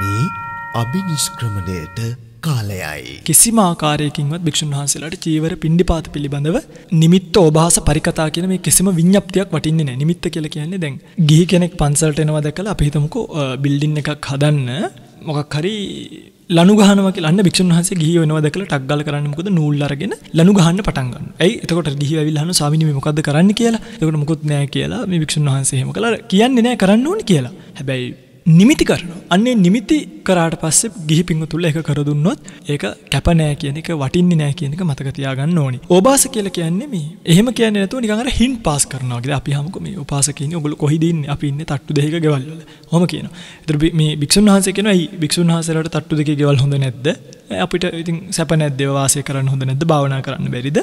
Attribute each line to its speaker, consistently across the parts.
Speaker 1: මේ අභිනිෂ්ක්‍රමණයට
Speaker 2: කාලයයි. කිසිම ආකාරයකින්වත් භික්ෂුන් වහන්සේලාට චීවර පිණ්ඩිපාත පිළිබඳව නිමිත්ත ඕභාස පරිකතා කියන මේ කිසිම විඤ්ඤාප්තියක් වටින්නේ නැහැ. නිමිත්ත කියලා කියන්නේ දැන් ගිහි කෙනෙක් පන්සලට එනවා දැකලා අපි හිතමුකෝ බිල්ඩින් එකක් හදන්න මොකක් හරි ලනු ගහනවා කියලා අන්න භික්ෂුන් වහන්සේ ගිහි වෙනවා දැකලා ටක් ගාලා කරන්නේ මොකද නූල් අරගෙන ලනු ගහන්න පටන් ගන්නවා. එයි එතකොට ගිහි ඇවිල්ලා අහනවා ස්වාමීනි මේ මොකද්ද කරන්න කියලා. එතකොට මොකුත් නැහැ කියලා මේ භික්ෂුන් වහන්සේ එහෙම කළා. කියන්නේ නැහැ කරන්න ඕනේ කියලා. හැබැයි නිමිති කරනවා. අන්නේ නිමිති කරාට පස්සේ ගිහි පිංගුතුල්ල ඒක කර දුන්නොත් ඒක කැප නෑ කියන එක වටින්නේ නෑ කියන එක මතක තියාගන්න ඕනි. ඕබාස කියලා කියන්නේ මේ. එහෙම කියන්නේ නැතුව නිකන් අර හින් පාස් කරනවා කියලා අපි හමුකෝ මේ ඕපාස කියන්නේ ඔගොල්ලෝ කොහෙද ඉන්නේ? අපි ඉන්නේ තට්ටු දෙකක ගෙවල් වල. ඔහොම කියනවා. ඒතර මේ භික්ෂුන් වහන්සේ කියනවා ඇයි භික්ෂුන් වහන්සේලාට තට්ටු දෙකේ ගෙවල් හොඳ නැද්ද? අපිට ඉතින් සැප නැද්දව වාසය කරන්න හොඳ නැද්ද භාවනා කරන්න බැරිද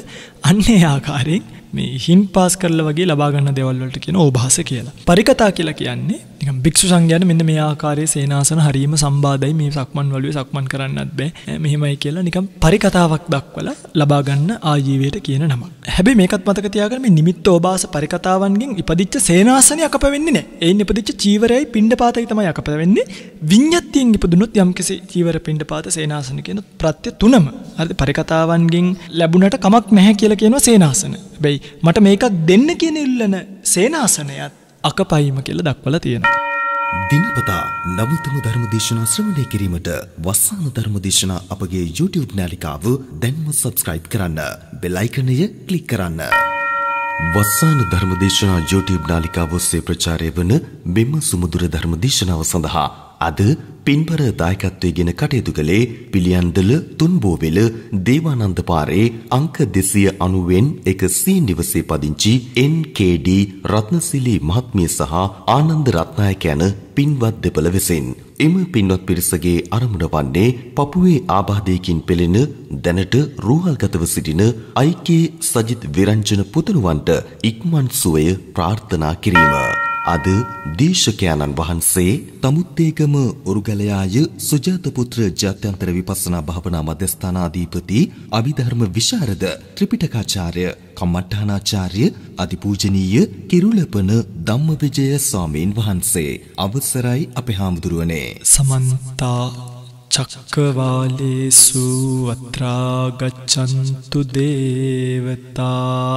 Speaker 2: අන්න ඒ ආකාරයෙන් මේ හිම් පාස් කරලා වගේ ලබා ගන්න දේවල් වලට කියන ඕභාස කියලා. පරිකතා කියලා කියන්නේ නිකන් භික්ෂු සංඝයාට මෙන්න මේ ආකාරයේ සේනාසන හරීම සම්බාදයි මේ සක්මන් වලුවේ සක්මන් කරන්නත් බෑ. මෙහෙමයි කියලා නිකන් පරිකතාවක් දක්වලා ලබා ගන්න ආජීවයට කියන නමක්. හැබැයි මේකත් මතක තියාගන්න මේ නිමිත්ත ඕභාස පරිකතාවන්ගෙන් ඉපදිච්ච සේනාසනය අකපැවෙන්නේ නැහැ. ඒන් ඉපදිච්ච චීවරයයි පිණ්ඩපාතයි තමයි අකපැවෙන්නේ. විඤ්ඤාත්තියෙන් ඉපදුනොත් යම්කිසි චීවර පිණ්ඩපාත සේනාසන කියන තියෙන ප්‍රත්‍ය තුනම හරි පරිකතාවන්ගෙන් ලැබුණට කමක් නැහැ කියලා කියනවා සේනාසන. හැබැයි මට මේකක් දෙන්න කියන ඉල්ලන සේනාසනයත්
Speaker 1: අකපයිම කියලා දක්වලා තියෙනවා. දිනපතා නවතම ධර්ම දේශනා ශ්‍රවණය කිරීමට වස්සාන ධර්ම දේශනා අපගේ YouTube නාලිකාව දැන්ම subscribe කරන්න. බෙල් අයිකනය ක්ලික් කරන්න. වස්සාන ධර්ම දේශනා YouTube නාලිකාව ඔස්සේ ප්‍රචාරය වන මෙම සුමුදුර ධර්ම දේශනාව සඳහා අද පින්බර දායකත්වයගෙන කටයුතු කළේ පිළියන්දල තුන්බෝවෙල දේවානන්ද පාරේ අංක දෙසිය අනුවෙන් එක සී නිවසේ පදිංචි NKD රත්නසිලි මහත්මිය සහ ආනන්ද රත්නායක යන පින්වත් දෙපළ වෙසෙන් එම පින්වත් පිරිසගේ අරමුණ වන්නේ පපුවේ ආබාධයකින් පෙළෙන දැනට රෝහල්ගතව සිටින අයිකේ සජිත් විරංජන පුතණුවන්ට ඉක්මන් සුවය ප්‍රාර්ථනා කිරීම. අද දේශකයන්න් වහන්සේ තමුත්තේකම උරුගලයාය සුජාත පුත්‍ර ජාත්‍යන්තර විපස්සනා භාවනා මධ්‍යස්ථානාධිපති අභිධර්ම විශාරද ත්‍රිපිටකාචාර්ය කම්මඨානාචාර්ය අතිපූජනීය කිරුලපන ධම්මවිජය ස්වාමීන් වහන්සේ අවසරයි අපේ හාමුදුරුවනේ
Speaker 2: සමන්ත චක්කවාලේසු අත්‍රා ගච්ඡන්තු දේවතා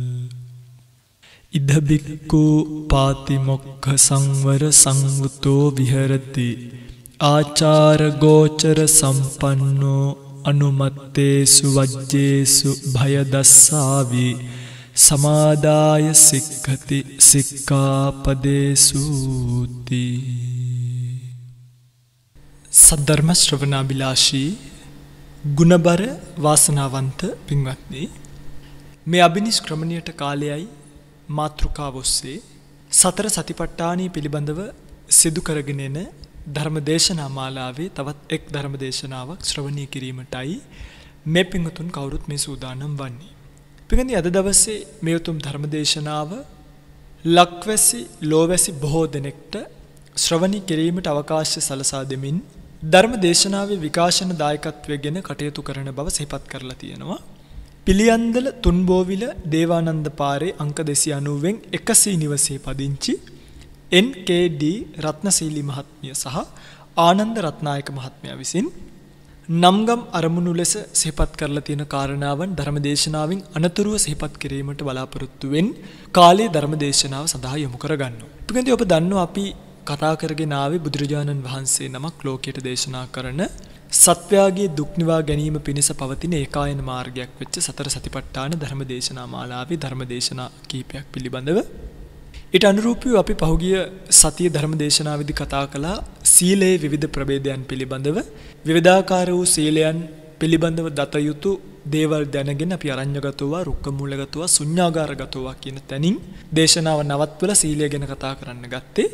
Speaker 2: ඉදභික්කු පාතිමොක්ක සංවර සංවුතෝ විහරති ආචාරගෝචර සම්පන්නෝ අනුමත්තේසු වජ්ජේසු භයදස්සාවි සමාදාය සික්කති සික්කාපදේසූති සද්ධර්ම ශ්‍රවනාබිලාශී ගුණබර වාසනාවන්ත පින්වත්නි මේ අභිනිෂ්ක්‍රමණයට කාලයයි මාතෘකාව ඔස්සේ සතර සතිපට්ඨානය පිළිබඳව සිදු කරගෙන එන ධර්මදේශනා මාලාවේ තවත් එක් ධර්මදේශනාවක් ශ්‍රවණය කිරීමටයි මේ පිංහතුන් කවුරුත් මේ සූදානම් වන්නේ. පිගඳි අද දවස්සේ මේ උතුම් ධර්මදේශනාව ලක්වැසි ලෝවැසි බොහෝ දෙනෙක්ට ශ්‍රවණි කිරීමට අවකාශ්‍ය සලසා දෙමින් ධර්ම දේශනාවේ විකාශන දායකත්වය ගැන කටයුතු කරන බව සිහිපත් කරලා තියෙනවා. පිළියන්දල තුන්බෝවිල දේවානන්ද පාරේ අංක 290න් 100 නිවසේ පදිංචි NKD රත්නසීලි මහත්මිය සහ ආනන්ද රත්නායක මහත්මයා විසින් නම්ගම් අරමුණු ලෙස සිහිපත් කරලා තියෙන කාරණාවන් ධර්මදේශනාවෙන් අනතුරුව සිහිපත් කිරීමට බලාපොරොත්තු වෙන් කාලේ ධර්මදේශනාව සඳහා යොමු කරගන්නවා. පිටින්දී ඔබ දන්නවා අපි කතා කරගෙන ආවේ බුදුරජාණන් වහන්සේ නමක් ලෝකයට දේශනා කරන සත්වයාගේ දුක් නිවා ගැනීම පිණිස පවතින ඒකායන මාර්ගයක් වෙච්ච සතර සතිපට්ඨාන ධර්මදේශනා මාලාවේ ධර්මදේශනා කීපයක් පිළිබඳව ඊට අනුරූපීව අපි පහුගිය සතිය ධර්මදේශනාවේදී කතා කළා සීලේ විවිධ ප්‍රභේදයන් පිළිබඳව විවිධාකාර වූ සීලයන් පිළිබඳව දත යුතු දේවල් දැනගෙන අපි අරඤ්‍යගතවා රුක්කමූලගතවා ශුන්‍යාගාරගතවා කියන තැනින් දේශනාව නවත්වලා සීලය ගැන කතා කරන්න ගත්තේ.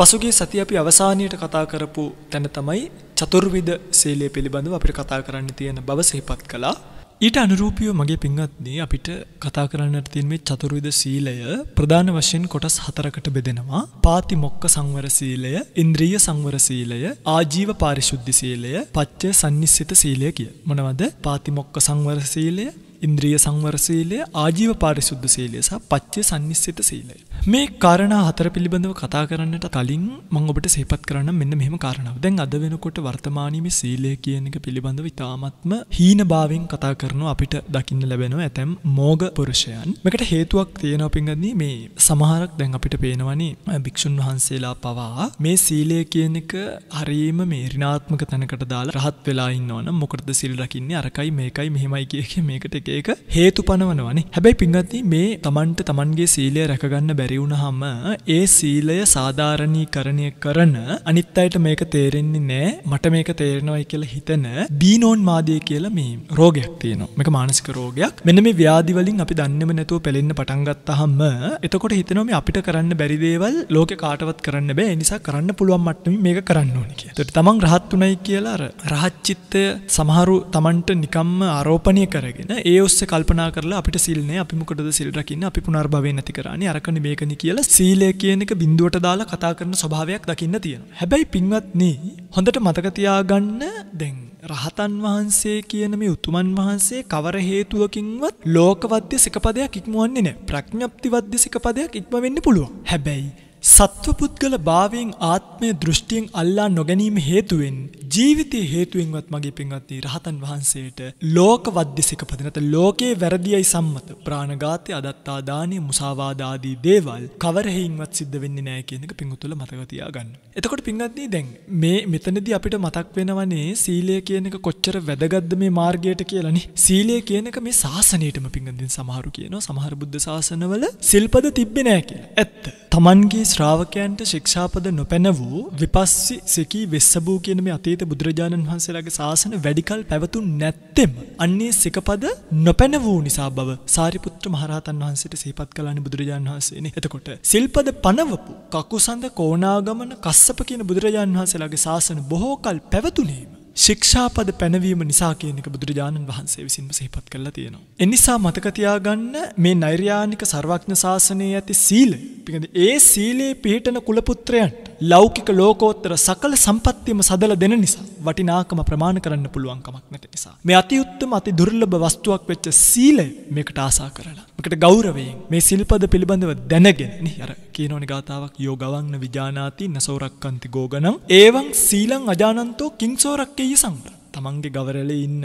Speaker 2: පසුගිය සතිය අපි අවසානයේට කතා කරපු තැන තමයි චතුර්විධ සීලය පිළිබඳව අපිට කතා කරන්න තියෙන බව සිහිපත් කළා. ඊට අනුරූපිය මගේ පින්වත්දී අපිට කතා කරන්නට තින් මේ චතුරුවිද සීලය ප්‍රධාන වශයෙන් කොටස් හතරකට බෙදෙනවා පාති මොක්ක සංවර සීලය ඉන්ද්‍රීය සංවර සීලය ආජීව පාරිශුද්ධි සීලය පච්චය සන්නිස්සිත සීලය කිය මොනවද පාති මොක්ක සංවර සීලය ඉන්ද්‍රිය සංවර සීලය, ආජීව පාරිශුද්ධ සීලය සහ පච්චේ සම්නිස්සිත සීලය. මේ කාරණා හතර පිළිබඳව කතා කරන්නට කලින් මම ඔබට සිහිපත් කරන්න මෙන්න මෙහෙම කාරණාව. දැන් අද වෙනකොට වර්තමානයේ මේ සීලය කියන එක පිළිබඳව ඉතාමත්ම හීනභාවයෙන් කතා කරනවා අපිට දකින්න ලැබෙනවා ඇතැම් මෝග පුරුෂයන්. මේකට හේතුවක් තියෙනවා පින්වත්නි මේ සමහරක් දැන් අපිට පේනවනේ භික්ෂුන් වහන්සේලා පවා මේ සීලය කියන එක හරීම මේ ඍණාත්මක තැනකට දාලා රහත් වෙලා ඉන්නවනම් මොකටද සිල් රකින්නේ අරකයි මේකයි මෙහෙමයි කිය මේකට එක ඒක හේතු පනවනවනේ. හැබැයි පින්වත්නි මේ Tamanට Tamanගේ සීලය රැකගන්න බැරි වුණාම ඒ සීලය සාධාරණීකරණය කරන අනිත් අයට මේක තේරෙන්නේ නැහැ. මට මේක තේරෙනවයි කියලා හිතන බීනෝන් මාදය කියලා මේ රෝගයක් තියෙනවා. මේක මානසික රෝගයක්. මෙන්න මේ ව්‍යාධි වලින් අපි දන්නේම නැතුව පෙලෙන්න පටන් ගත්තාම එතකොට හිතනවා මේ අපිට කරන්න බැරි දේවල් ලෝකේ කාටවත් කරන්න බෑ. ඒ නිසා කරන්න පුළුවන් මට්ටමින් මේක කරන්න ඕනේ කියලා. එතකොට තමන් රහත් උණයි කියලා අර රහත් චිත්තය සමහරු තමන්ට නිකම්ම ආරෝපණය කරගෙන ඒ ඔස්සේ කල්පනා කරලා අපිට සිල්නේ අපි මොකටද සිල් රකින්නේ අපි පුනර්භවය නැති කරන්නේ අරකනේ මේකනේ කියලා සීලය කියන එක බිඳුවට දාලා කතා කරන ස්වභාවයක් දකින්න තියෙනවා. හැබැයි පින්වත්නි හොඳට මතක තියාගන්න දැන් රහතන් වහන්සේ කියන මේ උතුමන් වහන්සේ කවර හේතුවකින්වත් ලෝකවද්‍ය සිකපදයක් ඉක්මවන්නේ නැහැ. ප්‍රඥප්තිවද්‍ය සිකපදයක් ඉක්ම වෙන්න පුළුවන්. හැබැයි සත්වපුද්ගල භාවයෙන් ආත්මය දෘෂ්ටියෙන් අල්ලා නොගැනීම හේතුවෙන් ජීවිතය හේතුවෙන්වත් මගේ පින්වත්ති රහතන් වහන්සේට ලෝක වද්‍යසික පදනත ලෝකයේ වැරදියි සම්මත ප්‍රාණඝාතය අදත්තාදානය මුසාවාදාදී දේවල් කවරහෙයින්වත් සිද්ධ වෙන්න නෑ කියනක පිංහුතුල මතකතියා ගන්න. එතකොට පින්වත්න්නේ දැන් මේ මෙතනදි අපිට මතක් වෙනවනේ සීලය කියනක කොච්චර වැදගත්ද මේ මාර්ගයට කියලනි සීලය කියනක මේ ශාසනයටම පිංගඳින් සමහරු කියනවා සමහර බුද්ධ ශාසනවල සිල්පද තිබ්බෙනෑ කියලා ඇත්ත තමන්ගේ ශ්‍රාවකයන්ට ශික්ෂාපද නොපැන වූ විපස්සි සිකී වෙස්සබූ කියන මේ අතීත බුදුරජාණන් වහන්සේලාගේ ශාසන වැඩිකල් පැවතු නැත්තෙම අන්නේ සිකපද නොපැන වූ නිසා බව සාරිපුත්‍ර මහරහතන් වහන්සේට සිහිපත් කළානි බුදුරජාණන් වහන්සේනේ. එතකොට සිල්පද පනවපු කකුසඳ කෝණාගමන කස්සප කියන බුදුරජාණන් වහන්සේලාගේ ශාසන බොහෝ කල් පැවතුනේ ශික්ෂාපද පැනවීම නිසා කියන එක බුදුරජාණන් වහන්සේ විසින්ම සිහිපත් කරලා තියෙනවා. එනිසා මතක තියාගන්න මේ නෛර්යානික ਸਰවඥ ශාසනයේ ඇති සීලය. ඒ සීලේ පිහිටන කුල පුත්‍රයන්ට ලෞකික ලෝකෝත්තර සකල සම්පත්තියම සදලා දෙන නිසා වටිනාකම ප්‍රමාණ කරන්න පුළුවන් කමක් නැති නිසා. මේ අති උත්තරම අති දුර්ලභ වස්තුවක් වෙච්ච සීලය මේකට ආසා කරලා එකට ගෞරවයෙන් මේ සිල්පද පිළිබඳව දැනගෙන අර කියනෝනි ගාතාවක් යෝගවන්න විජානාති නසෝරක්කන්ති ගෝගනම් ඒවන් සීලං අජානන්තෝ කින්සෝරක්කෙහි සංට තමන්ගේ ගවරල ඉන්න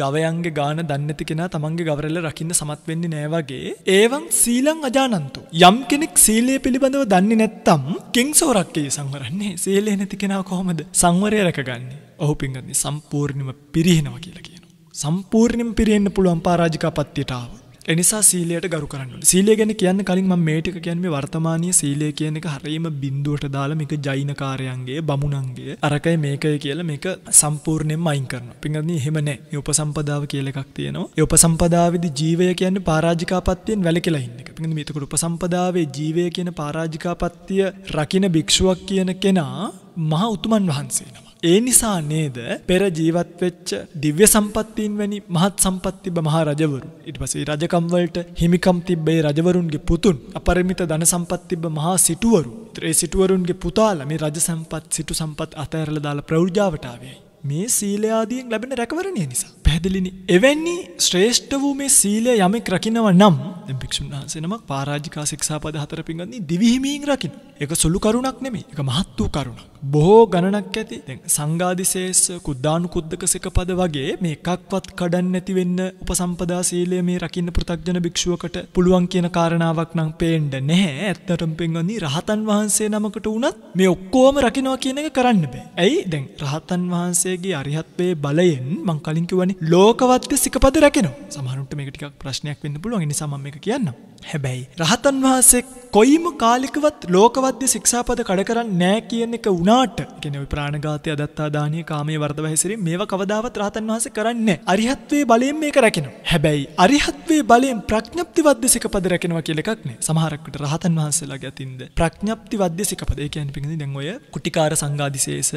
Speaker 2: ගවයන්ගේ ගාන දන්නති කෙන තමන්ගේ ගවරල රකින්න සමත් වෙන්නේ නෑවගේ ඒවන් සීලං අජානන්තු යම් කෙනෙක් සීලය පිළිබඳව දන්නේ නැත්තම් කින්සෝරක්කේ සංවරන්නේ සේලේ නැති කෙනා කොහොමද සංවරය රැකගන්නේ ඔහු පින්ගන්නේ සම්පූර්ණිම පිරිහෙනවා කියලා කියන සම්පූර්ණිම පිරිෙන්න්න පුළුවන් පාරාජිකා පත්තිටාව එනිසා සීලයට ගරු කරන්න සීලය ගැන කියන්න කලින් ම මේටික කියන්නේ වර්තමානය සීලය කියන එක හරීම බින්දුවට දාලා මේක ජෛනකාරයන්ගේ බමුණන්ගේ අරකයි මේකය කියල මේක සම්පූර්ණයෙන් මයින් කරන පිඟන්නේ හෙමනෑ යොප සම්පදාව කියලෙකක් තියනවා යොප සම්පදාවද ජීවය කියන්න පාරාජිකාපත්තියෙන් වැලකෙලයින්න එක පිඳ මේතකට උප සම්පදාවේ ජීවය කියන පාරාජිකාපත්තිය රකින භික්ෂුවක් කියන කෙනා මහා උතුමන් වහන්සේනවා ඒ නිසා නේද පෙර ජීවත් වෙච්ච දිව්‍ය සම්පත්තීන් වැනි මහත් සම්පත් තිබ්බ මහා රජවරු ඊට පස්සේ රජකම් වලට හිමිකම් තිබ්බ ඒ රජවරුන්ගේ පුතුන් අපරිමිත ධන සම්පත් තිබ්බ මහා සිටුවරු ඒ සිටුවරුන්ගේ පුතාලා මේ රජ සම්පත් සිටු සම්පත් අතහැරලා දාලා ප්‍රෞಢාවට ආවේ මේ සීලය ආදියෙන් ලැබෙන රැකවරණය නිසා. පැහැදිලිනි. එවැනි ශ්‍රේෂ්ඨ වූ මේ සීලය යමෙක් රකින්නව නම් දැන් භික්ෂුන් වහන්සේ නමක් පරාජිකා ශික්ෂාපද හතර පින්වත්නි දිවිහිමින් රකින්න. ඒක සුළු කරුණක් නෙමෙයි. ඒක මහත් වූ කරුණක්. බොහෝ ගණනක් ඇති. දැන් සංගාදිශේෂ කුද්දානුකුද්දක සිකපද වගේ මේ එකක්වත් කඩන්න නැති වෙන්න උපසම්පදා සීලය මේ රකින්න පෘථග්ජන භික්ෂුවකට පුළුවන් කියන කාරණාවක් නම් පේන්න නැහැ. ඇත්තටම පින්වත්නි රහතන් වහන්සේ නමකට වුණත් මේ ඔක්කොම රකින්නවා කියන එක කරන්න බෑ. ඇයි? දැන් රහතන් වහන්සේ වහන්සේගේ අරිහත්වයේ බලයෙන් මං කලින් කිව්වනේ ලෝකවත්්‍ය සිකපද රැකෙනවා. සමහරුන්ට මේක ටිකක් ප්‍රශ්නයක් වෙන්න පුළුවන්. ඒ නිසා මම මේක කියන්නම්. හැබැයි රහතන් වහන්සේ කොයිම කාලිකවත් ලෝකවද්‍ය ශික්ෂාපද කඩ කරන්නේ නැහැ කියන එක වුණාට, කියන්නේ ওই ප්‍රාණඝාතය, අදත්තාදානිය, කාමයේ වර්ධව හැසිරීම මේව කවදාවත් රහතන් වහන්සේ කරන්නේ නැහැ. අරිහත්වයේ බලයෙන් මේක රැකෙනවා. හැබැයි අරිහත්වයේ බලයෙන් ප්‍රඥප්තිවද්‍ය සිකපද රැකෙනවා කියලා එකක් නෑ. සමහරක් විට රහතන් වහන්සේලාගේ අතින්ද ප්‍රඥප්තිවද්‍ය සිකපද. ඒ කියන්නේ පිටින් දැන් ඔය කුටිකාර සංඝාදිශේෂ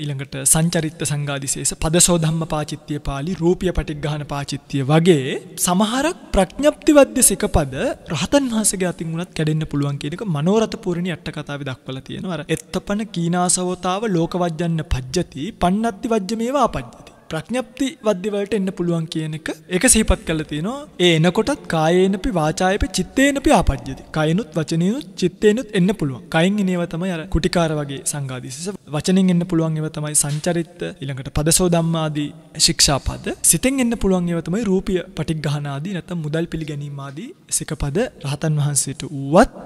Speaker 2: ඊළඟට සංචරිත්ත සංගාධිශේෂ පදසෝධම්ම පාචිත්‍යය පාලි රූපිය පටික්ගාන පාචිත්‍යය වගේ සමහරක් ප්‍රඥප්තිවද්‍ය සිකපද රහතන් වහසගේ අතින් වුණත් කැඩෙන්න්න පුළුවන් කියෙක මනෝරත පුරණි අට්ටකතාව දක්වල තියෙනවා එත්තපන කීනාසවතාව ලෝකවජ්‍යන්න පද්ජති පන්නත්ති වජ්‍ය මේවා පද්ජති ප්‍රඥප්ති වද්‍යවලට එන්න පුළුවන් කියන එක ඒක සිහිපත් කරලා තියෙනවා. ඒ එනකොටත් කායේනපි වාචායපි චිත්තේනපි ආපජ්ජති. කයනුත් වචනිනුත් චිත්තේනුත් එන්න පුළුවන්. කයින් එන ඒවා තමයි අර කුටිකාර වගේ සංගාදිසස. වචනෙන් එන්න පුළුවන් ඒවා තමයි සංචරිත්ත, ඊළඟට පදසෝ ධම්මාදී ශික්ෂාපද. සිතෙන් එන්න පුළුවන් ඒවා තමයි රූපිය පටිඝාන ආදී නැත්නම් මුදල් පිළිගැනීම ආදී සිකපද රහතන් වහන්සේට වුවත්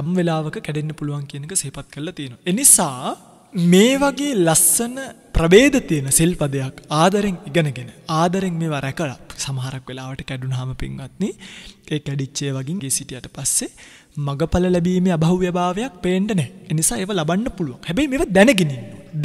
Speaker 2: යම් වෙලාවක කැඩෙන්න පුළුවන් කියන එක සිහිපත් කරලා තියෙනවා. එනිසා මේ වගේ ලස්සන ප්‍රබේද තියෙන සිල්පදයක් ආදරෙන් ඉගෙනගෙන ආදරෙන් මේවා රැකලා සමහරක් වෙලාවට කැඩුනහම පින්වත්නි ඒ කැඩිච්චේ වගේ සිටියට පස්සේ මගඵල ලැබීමේ අභව්‍යභාවයක් පේන්න නැහැ. ඒ නිසා ඒව ලබන්න පුළුවන්. හැබැයි මේව දැනගෙන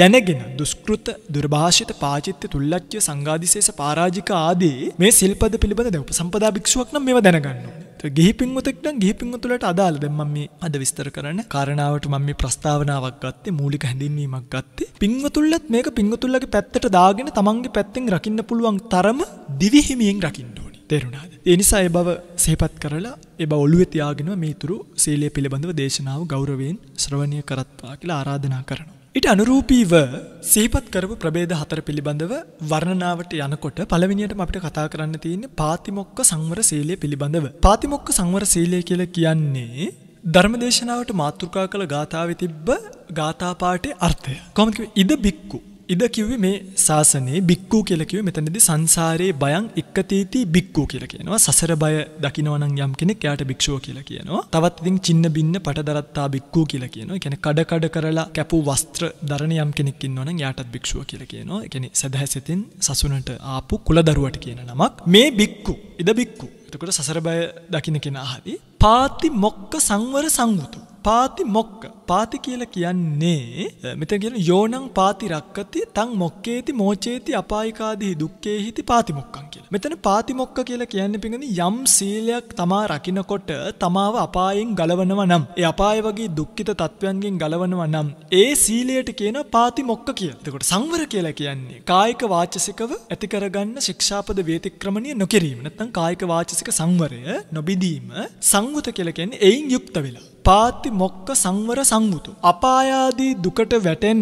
Speaker 2: දැනගෙන දුෂ්කෘත දුර්භාෂිත පාචිත්‍ය තුල්ලච්ච සංගාදිශේෂ පරාජික ආදී මේ සිල්පද පිළිබඳ උපසම්පදා භික්ෂුවක් නම් මේව දැනගන්න ඕනේ. ගිහි පින්වතෙක්ට ගිහි පින්වතුලට අදාළ දැන් මම මේ අද විස්තර කරන්න කාරණාවට මම මේ ප්‍රස්තාවනාවක් ගත්තේ මූලික හැඳින්වීමක් ගත්තේ පින්වතුල්ලත් මේක පින්වතුල්ලගේ පැත්තට දාගෙන තමන්ගේ පැත්තෙන් රකින්න පුළුවන් තරම දිවි හිමියෙන් රකින්න ඕනි තේරුණාද ඒ නිසා ඒ බව සිහිපත් කරලා ඒ බව ඔළුවේ තියාගෙන මේතුරු සීලය පිළිබඳව දේශනාව ගෞරවයෙන් ශ්‍රවණය කරත්වා කියලා ආරාධනා කරනවා ඉට අනුරූපීව සීපත් කරපු ප්‍රබේද හතර පිළිබඳව වර්ණනාවට යනකොට පළවිනියටම අපිට කතා කරන්න තියෙන පාතිමොක්ක සංවර සීලය පිළිබඳව. පාතිමොක්ක සංවර සීලය කියල කියන්නේ ධර්මදේශනාවට මාතෘකා කළ ගාථාව තිබ්බ ගාථාපාටේ අර්ථය. කොමකිව ඉද බික්කු ඉද කිව්වේ මේ ශාසනයේ බික්කූ කියලා කිව්වේ මෙතනදී සංසාරේ බයං එක්කතීති බික්කූ කියලා කියනවා. සසර බය දකිනවා නම් යම් කෙනෙක් එයාට භික්ෂුව කියලා කියනවා. තවත් ඉතින් චින්න බින්න පටදරත්තා බික්කූ කියලා කියනවා. ඒ කියන්නේ කඩ කඩ කරලා කැපූ වස්ත්‍ර දරන යම් කෙනෙක් ඉන්නවා නම් එයාටත් භික්ෂුව කියලා කියනවා. ඒ කියන්නේ සදහසෙතින් සසුනට ආපු කුලදරුවට කියන නමක්. මේ බික්කූ ඉද බික්කූ. එතකොට සසර බය දකින්න කෙනා හරි පාති මොක්ක සංවර සංගුතු පාති මොක්ක පාති කියලා කියන්නේ මෙතන කියන යෝනං පාති රක්කති තං මොක්කේති මෝචේති අපායිකාදී දුක්ඛේ හිති පාති මොක්කං කියලා. මෙතන පාති මොක්ක කියලා කියන්නේ පිංගනි යම් සීලයක් තමා රකින්නකොට තමාව අපායෙන් ගලවනවා නම් ඒ අපාය වගේ දුක්ඛිත තත්වයන්ගෙන් ගලවනවා නම් ඒ සීලයට කියන පාති මොක්ක කියලා. එතකොට සංවර කියලා කියන්නේ කායික වාචසිකව ඇති කරගන්න ශික්ෂාපද වේතික්‍රමණීය නොකිරීම. නැත්නම් කායික වාචසික සංවරය නොබිදීම සංවත කියලා කියන්නේ එයින් යුක්ත වෙලා පාත්ති මොක්ක සංවර සංවුතු. අපායාදී දුකට වැටෙන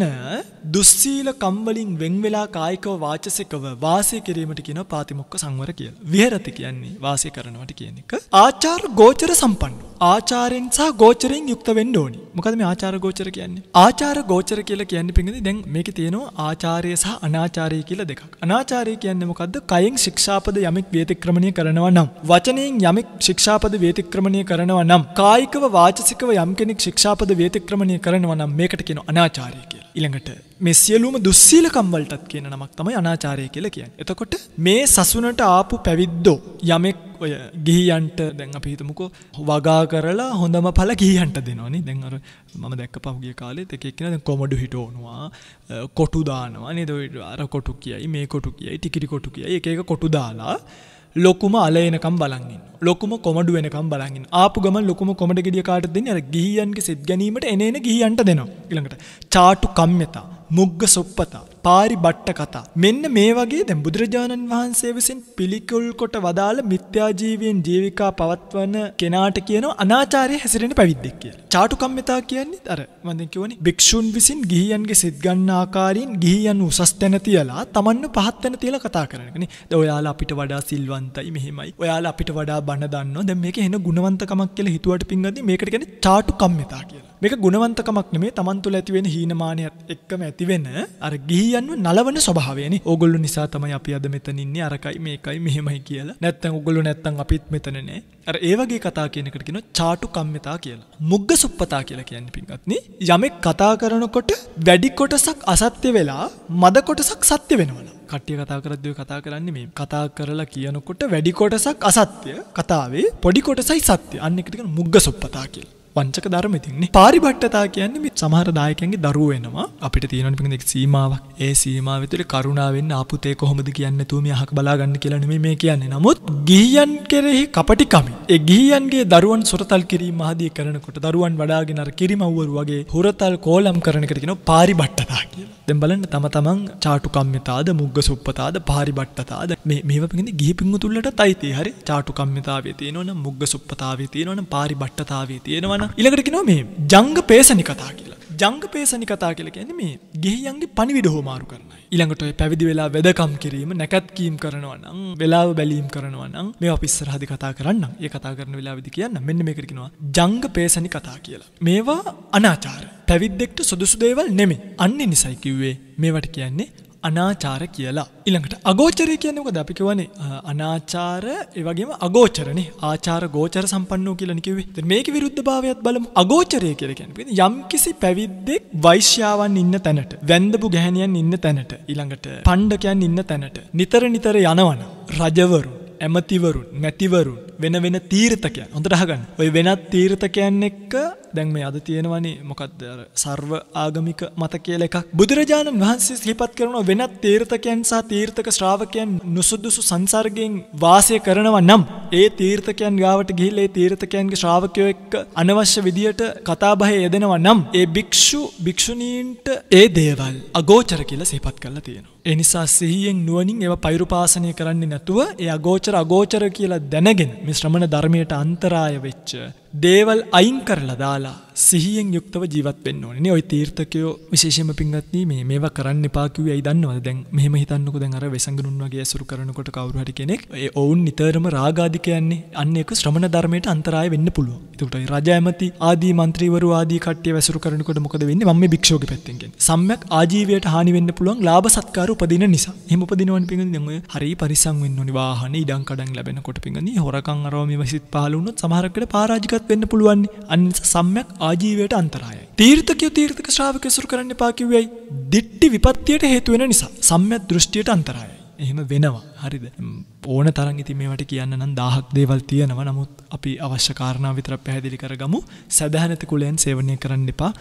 Speaker 2: දුස්සීල කම්වලින් වෙන් වෙලා කායිකව වාචසිකව වාසය කිරීමට කියන පාතිමොක්ක සංවර කියලා. විහෙරති කියන්නේ වාසය කරනවට කියන එක. ආචාර ගෝචර සම්පන්න. ආචාරයෙන් සහ ගෝචරයෙන් යුක්ත වෙන්න ඕනි. මොකද මේ ආචාර ගෝචර කියන්නේ? ආචාර ගෝචර කියලා කියන්නේ පිංගුනේ දැන් මේකේ තියෙනවා ආචාරය සහ අනාචාරය කියලා දෙකක්. අනාචාරය කියන්නේ මොකද්ද? කයෙන් ශික්ෂාපද යමෙක් වේතික්‍රමණය කරනවා නම්, වචනයෙන් යමෙක් ශික්ෂාපද වේතික්‍රමණය කරනවා නම්, කායිකව වාචසිකව යම් කෙනෙක් ශික්ෂාපද වේතික්‍රමණය කරනවා නම් මේකට කියනවා අනාචාරය ඊළඟට මේ සියලුම දුස්සීලකම් වලටත් කියන නමක් තමයි අනාචාරය කියලා කියන්නේ. එතකොට මේ සසුනට ආපු පැවිද්දෝ යමෙක් ඔය ගිහියන්ට දැන් අපි හිතමුකෝ වගා කරලා හොඳම ඵල ගිහියන්ට දෙනවනේ. දැන් අර මම දැක්ක පහුගිය කාලෙත් එක එක්කෙනා දැන් කොමඩු හිටවනවා, කොටු දානවා නේද? අර කොටු කියයි, මේ කොටු කියයි, ටිකිරි කොටු කියයි, එක එක කොටු දාලා ලොකුම අලයනකම් බලගන්න ලොකුම කොමඩ වෙනකම් බලගන්න ආපු ගම ලොකුම කොමට ගෙඩිය කාට දෙන්න අර ගිහියන්ගේ සිද් ගැනීමට එනන ගිහියන්ට දෙනවා ඉළඟට චාටු කම්යතා මුග්ග සොප්පතා පාරිබට්ට කතා. මෙන්න මේ වගේ දැන් බුදුරජාණන් වහන්සේ විසින් පිළිකුල් කොට වදාළ මිත්‍යා ජීවීන් ජීවිකා පවත්වන කෙනාට කියනවා අනාචාරය හැසිරෙන පැවිද්දෙක් කියලා. චාටුකම්මිතා කියන්නේ අර මම දැන් කියවනේ භික්ෂුන් විසින් ගිහියන්ගේ සිත් ගන්න ආකාරයෙන් ගිහියන් උසස් තැන තියලා තමන්ව පහත් තැන තියලා කතා කරන එකනේ. දැන් ඔයාලා අපිට වඩා සිල්වන්තයි මෙහෙමයි. ඔයාලා අපිට වඩා බණ දන්නවා. දැන් මේකේ එන ගුණවන්තකමක් කියලා හිතුවට පින්ගදී මේකට කියන්නේ චාටුකම්මිතා කියලා. මේක ගුණවන්තකමක් නෙමේ Taman තුල ඇති වෙන හීනමානියත් එක්කම ඇති වෙන අර ගිහියන්ව නලවන ස්වභාවයනේ. ඕගොල්ලෝ නිසා තමයි අපි අද මෙතන ඉන්නේ අරකයි මේකයි මෙහෙමයි කියලා. නැත්තම් ඕගොල්ලෝ නැත්තම් අපිත් මෙතන නෑ. අර ඒ වගේ කතා කියන එකට කියනවා චාටු කම්මිතා කියලා. මුග්ග සුප්පතා කියලා කියන්නේ පින්වත්නි. යමෙක් කතා කරනකොට වැඩි කොටසක් අසත්‍ය වෙලා මද කොටසක් සත්‍ය වෙනවනේ. කට්ටිය කතා කරද්දී ඔය කතා කරන්නේ මේ කතා කරලා කියනකොට වැඩි කොටසක් අසත්‍ය කතාවේ පොඩි කොටසයි සත්‍ය. අන්න එකට කියන මුග්ග සුප්පතා කියලා. වංචක ධර්ම ඉතින්නේ පාරිභට්ටතා කියන්නේ මේ සමහර දායකයන්ගේ දරුවෝ වෙනවා අපිට තියෙනවනේ පිටින් එක් සීමාවක් ඒ සීමාව ඇතුලේ කරුණාවෙන් ආපුතේ කොහොමද කියන්නේ තු මේ අහක බලා ගන්න කියලා නෙමෙයි මේ කියන්නේ නමුත් ගිහියන් කෙරෙහි කපටිකම ඒ ගිහියන්ගේ දරුවන් සොරතල් කිරීම ආදී කරනකොට දරුවන් වඩාගෙන අර කිරිමව්වරු වගේ හොරතල් කෝලම් කරන එකට කියනවා පාරිභට්ටතා කියලා දැන් බලන්න තම තමන් චාටුකම්මිතාද මුග්ග සුප්පතාද පාරිභට්ටතාද මේ මේවා පිටින් ගිහි පිංගුතුල්ලට තයිති හරි චාටුකම්මිතාවේ තියෙනවනම් මුග්ග සුප්පතාවේ තියෙනවනම් පාරිභට්ටතාවේ තියෙනවනම් යනවා. ඊළඟට කියනවා මේ ජංග පේසනි කතා කියලා. ජංග පේසනි කතා කියලා කියන්නේ මේ ගෙහියන්ගේ පණිවිඩ හොමාරු කරනයි. ඊළඟට ඔය පැවිදි වෙලා වැදකම් කිරීම නැකත්කීම් කරනවා නම් වෙලාව බැලීම් කරනවා නම් මේ අපි ඉස්සරහදී කතා කරන්න. ඒ කතා කරන වෙලාවෙදී කියන්න මෙන්න මේකට කියනවා ජංග පේසනි කතා කියලා. මේවා අනාචාර. පැවිද්දෙක්ට සුදුසු දේවල් නෙමෙයි. අන්නේ නිසයි කිව්වේ මේවට කියන්නේ අනාචාර කියලා. ඉළඟට අගෝචරය කියනක දැපිකවනේ අනාචාර ඒවගේම අගෝචරන ආචාර ගෝචර සම්පන්නෝ කියලනිකිවේ මේක විරුද්ධ භාවයක් බලම අගෝචරය කරකැන යම් කිසි පැවිද්දෙක් වෛශ්‍යාවන් ඉන්න තැනට වැන්දපු ගැහැනියන් ඉන්න තැනට ඉළඟට පණ්ඩකයන් ඉන්න තැනට නිතර නිතර යනවන රජවරුන් ඇමතිවරුන් මැතිවරුන් වෙන වෙන තීර්ථකයන් හොඳට අහගන්න. ওই වෙනත් තීර්ථකයන් එක්ක දැන් මේ අද තියෙනවනේ මොකද්ද අර ਸਰව ආගමික මත කියලා එකක්. බුදුරජාණන් වහන්සේ සිහිපත් කරන වෙනත් තීර්ථකයන් සහ තීර්ථක ශ්‍රාවකයන් නුසුදුසු සංසර්ගයෙන් වාසය කරනවා නම් ඒ තීර්ථකයන් ගාවට ගිහිල්ලා ඒ තීර්ථකයන්ගේ ශ්‍රාවකයෝ එක්ක අනවශ්‍ය විදියට කතාබහේ යෙදෙනවා නම් ඒ භික්ෂු භික්ෂුණීන්ට ඒ දේවල් අගෝචර කියලා සිහිපත් කරලා තියෙනවා. ඒ නිසා සිහියෙන් නුවණින් ඒවා පෛරුපාසනය කරන්නේ නැතුව ඒ අගෝචර අගෝචර කියලා දැනගෙන මේ ශ්‍රමණ ධර්මයට අන්තරාය වෙච්ච දේවල් අයින් කරලා දාලා සිහියෙන් යුක්තව ජීවත් වෙන්න ඕනේ. නේ ওই තීර්ථකයෝ විශේෂයෙන්ම පින්වත්නි මේ මේවා කරන්න එපා කිව්වේ ඇයි දන්නවද? දැන් මෙහෙම හිතන්නකෝ දැන් අර වෙසඟනුන් වගේ ඇසුරු කරනකොට කවුරු හරි කෙනෙක් ඒ ඔවුන් නිතරම රාගාදි කියන්නේ අන්න ඒක ශ්‍රමණ ධර්මයට අන්තරාය වෙන්න පුළුවන්. ඒකට ඒ රජ ඇමති ආදී മന്ത്രിවරු ආදී කට්ටිය ඇසුරු කරනකොට මොකද වෙන්නේ? මම මේ භික්ෂුවගේ පැත්තෙන් කියන්නේ. සම්්‍යක් ආජීවයට හානි වෙන්න පුළුවන් ලාභ සත්කාර උපදින නිසා. එහෙම උපදිනවනේ පින්වත්නි දැන් ඔය හරි පරිසම් වෙන්න ඕනි වාහන ඉඩම් කඩම් ලැබෙනකොට පින්වත්නි හොරකම් අරව මේව සිත් පහළ වුණොත් සමහරකට පාරාජිකත් සම්මයක් වෙන්න පුළුවන් අනිසා සම්මයක් ආජීවයට අන්තරායයි. තීර්ථකයෝ තීර්ථක ශ්‍රාවකයෝ සුරු කරන්න එපා කිව්වයි දිට්ටි විපත්තියට හේතු වෙන නිසා සම්මයක් දෘෂ්ටියට අන්තරායයි. එහෙම වෙනවා. හරිද? ඕන තරම් ඉතින් මේවට කියන්න නම් දහහක් දේවල් තියෙනවා. නමුත් අපි අවශ්‍ය කාරණා විතර පැහැදිලි කරගමු. සදහනති කුලයෙන් සේවනය කරන්න එපා.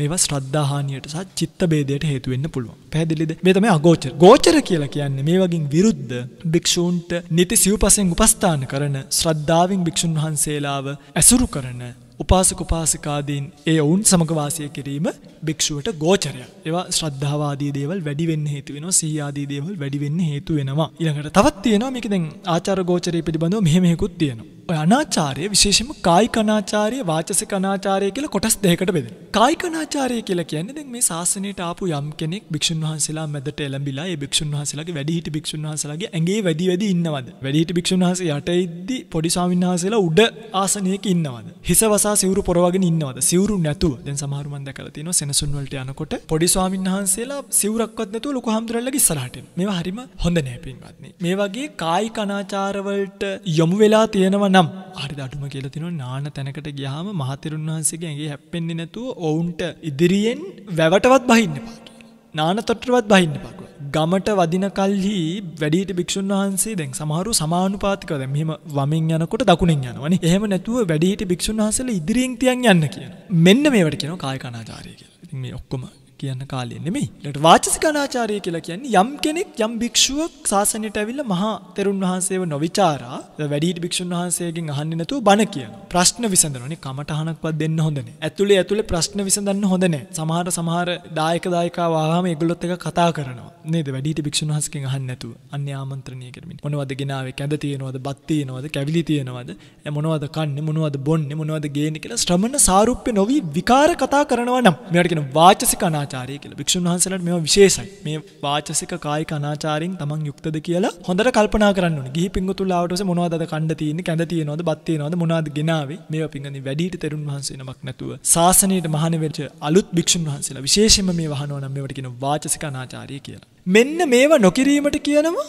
Speaker 2: මේවා ශ්‍රද්ධාහානියට සහ චිත්ත ભેදයට හේතු වෙන්න පුළුවන්. පැහැදිලිද? මේ තමයි අගෝචර. ගෝචර කියලා කියන්නේ මේ වගේ විරුද්ධ භික්ෂූන්ට නිති සිව්පසෙන් උපස්ථාන කරන ශ්‍රද්ධාවෙන් භික්ෂුන් වහන්සේලාව ඇසුරු කරන උපාසක උපාසිකාදීන් ඒ ඔවුන් සමග වාසය කිරීම භික්ෂුවට ගෝචරය. ඒවා ශ්‍රද්ධාවාදී දේවල් වැඩි වෙන්න හේතු වෙනවා. සිහි ආදී දේවල් වැඩි වෙන්න හේතු වෙනවා. ඊළඟට තවත් තියෙනවා මේක දැන් ආචාර ගෝචරය පිළිබඳව මෙහෙම හේකුත් තියෙනවා. ඔය අනාචාරය විශේෂම කායික අනාචාරය වාචසික අනාචාරය කියලා කොටස් දෙකකට බෙදෙනවා. කායික අනාචාරය කියලා කියන්නේ දැන් මේ ශාසනයට ආපු යම් කෙනෙක් භික්ෂුන් වහන්සේලා මැදට එළඹිලා ඒ භික්ෂුන් වහන්සේලාගේ වැඩිහිටි භික්ෂුන් වහන්සේලාගේ ඇඟේ වැඩි වැඩි ඉන්නවද? වැඩිහිටි භික්ෂුන් වහන්සේ යට ඉද්දි පොඩි ස්වාමීන් වහන්සේලා උඩ ආසනයක ඉන්නවද? හිස වසා සිවුරු පොරවගෙන ඉන්නවද? සිවුරු නැතුව. දැන් සමහරු මම දැකලා තියෙනවා සෙනසුන් වලට යනකොට පොඩි ස්වාමීන් වහන්සේලා සිවුරක්වත් නැතුව ලොකු හාමුදුරල්ලගේ ඉස්සරහට එනවා. මේවා හරිම හොඳ නෑ පින්වත්නි. මේ වගේ කායික අනාචාරවලට යොමු වෙලා තියෙනවා නම් හරි අඩුම කියලා තිනවා නාන තැනකට ගියාම මහතෙරුන් වහන්සේගේ ඇඟේ හැප්පෙන්නේ නැතුව ඔවුන්ට ඉදිරියෙන් වැවටවත් බහින්න එපා කියලා. නාන තොටටවත් බහින්න එපා කියලා. ගමට වදින කල්හි වැඩිහිටි භික්ෂුන් වහන්සේ දැන් සමහරු සමානුපාතිකව දැන් මෙහෙම වමෙන් යනකොට දකුණෙන් යනවනේ. එහෙම නැතුව වැඩිහිටි භික්ෂුන් වහන්සේලා ඉදිරියෙන් තියන් යන්න කියන. මෙන්න මේවට කියනවා කාය කනාචාරය කියලා. ඉතින් මේ ඔක්කොම කියන කාලය නෙමෙයි. ඊට වාචසික අනාචාරය කියලා කියන්නේ යම් කෙනෙක් යම් භික්ෂුවක් ශාසනයට ඇවිල්ලා මහා තෙරුන් වහන්සේව නොවිචාරා වැඩිහිටි භික්ෂුන් වහන්සේගෙන් අහන්නේ නැතුව බණ කියනවා. ප්‍රශ්න විසඳනවානේ කමටහනක්වත් දෙන්න හොඳ නැහැ. ඇතුලේ ඇතුලේ ප්‍රශ්න විසඳන්න හොඳ නැහැ. සමහර සමහර දායක දායකාව ආවම ඒගොල්ලොත් එක කතා කරනවා. නේද වැඩිහිටි භික්ෂුන් වහන්සේගෙන් අහන්නේ නැතුව අන්‍ය ආමන්ත්‍රණය කරමින් මොනවද ගෙනාවේ කැඳ තියෙනවද බත් තියෙනවද කැවිලි තියෙනවද මොනවද කන්නේ මොනවද බොන්නේ මොනවද ගේන්නේ කියලා ශ්‍රමණ සාරූප්‍ය නොවි විකාර කතා කරනවා නම් මෙයාට කියන වාචසික අනාචාරය අනාචාරය කියලා භික්ෂුන් වහන්සේලාට මේවා විශේෂයි. මේ වාචසික කායික අනාචාරයෙන් තමන් යුක්තද කියලා හොඳට කල්පනා කරන්න ඕනේ. ගිහි පිංගුතුල්ලාවට ඔසේ මොනවද අද කණ්ඩ තියෙන්නේ? කැඳ තියෙනවද? බත් තියෙනවද? මොනවද ගෙනාවේ? මේවා පිංගන්නේ වැඩිහිටි තෙරුන් වහන්සේ නමක් නැතුව සාසනීයට මහාන වෙච්ච අලුත් භික්ෂුන් වහන්සේලා විශේෂයෙන්ම මේ වහනවා නම් මේවට කියන වාචසික අනාචාරය කියලා. මෙන්න මේවා නොකිරීමට කියනවා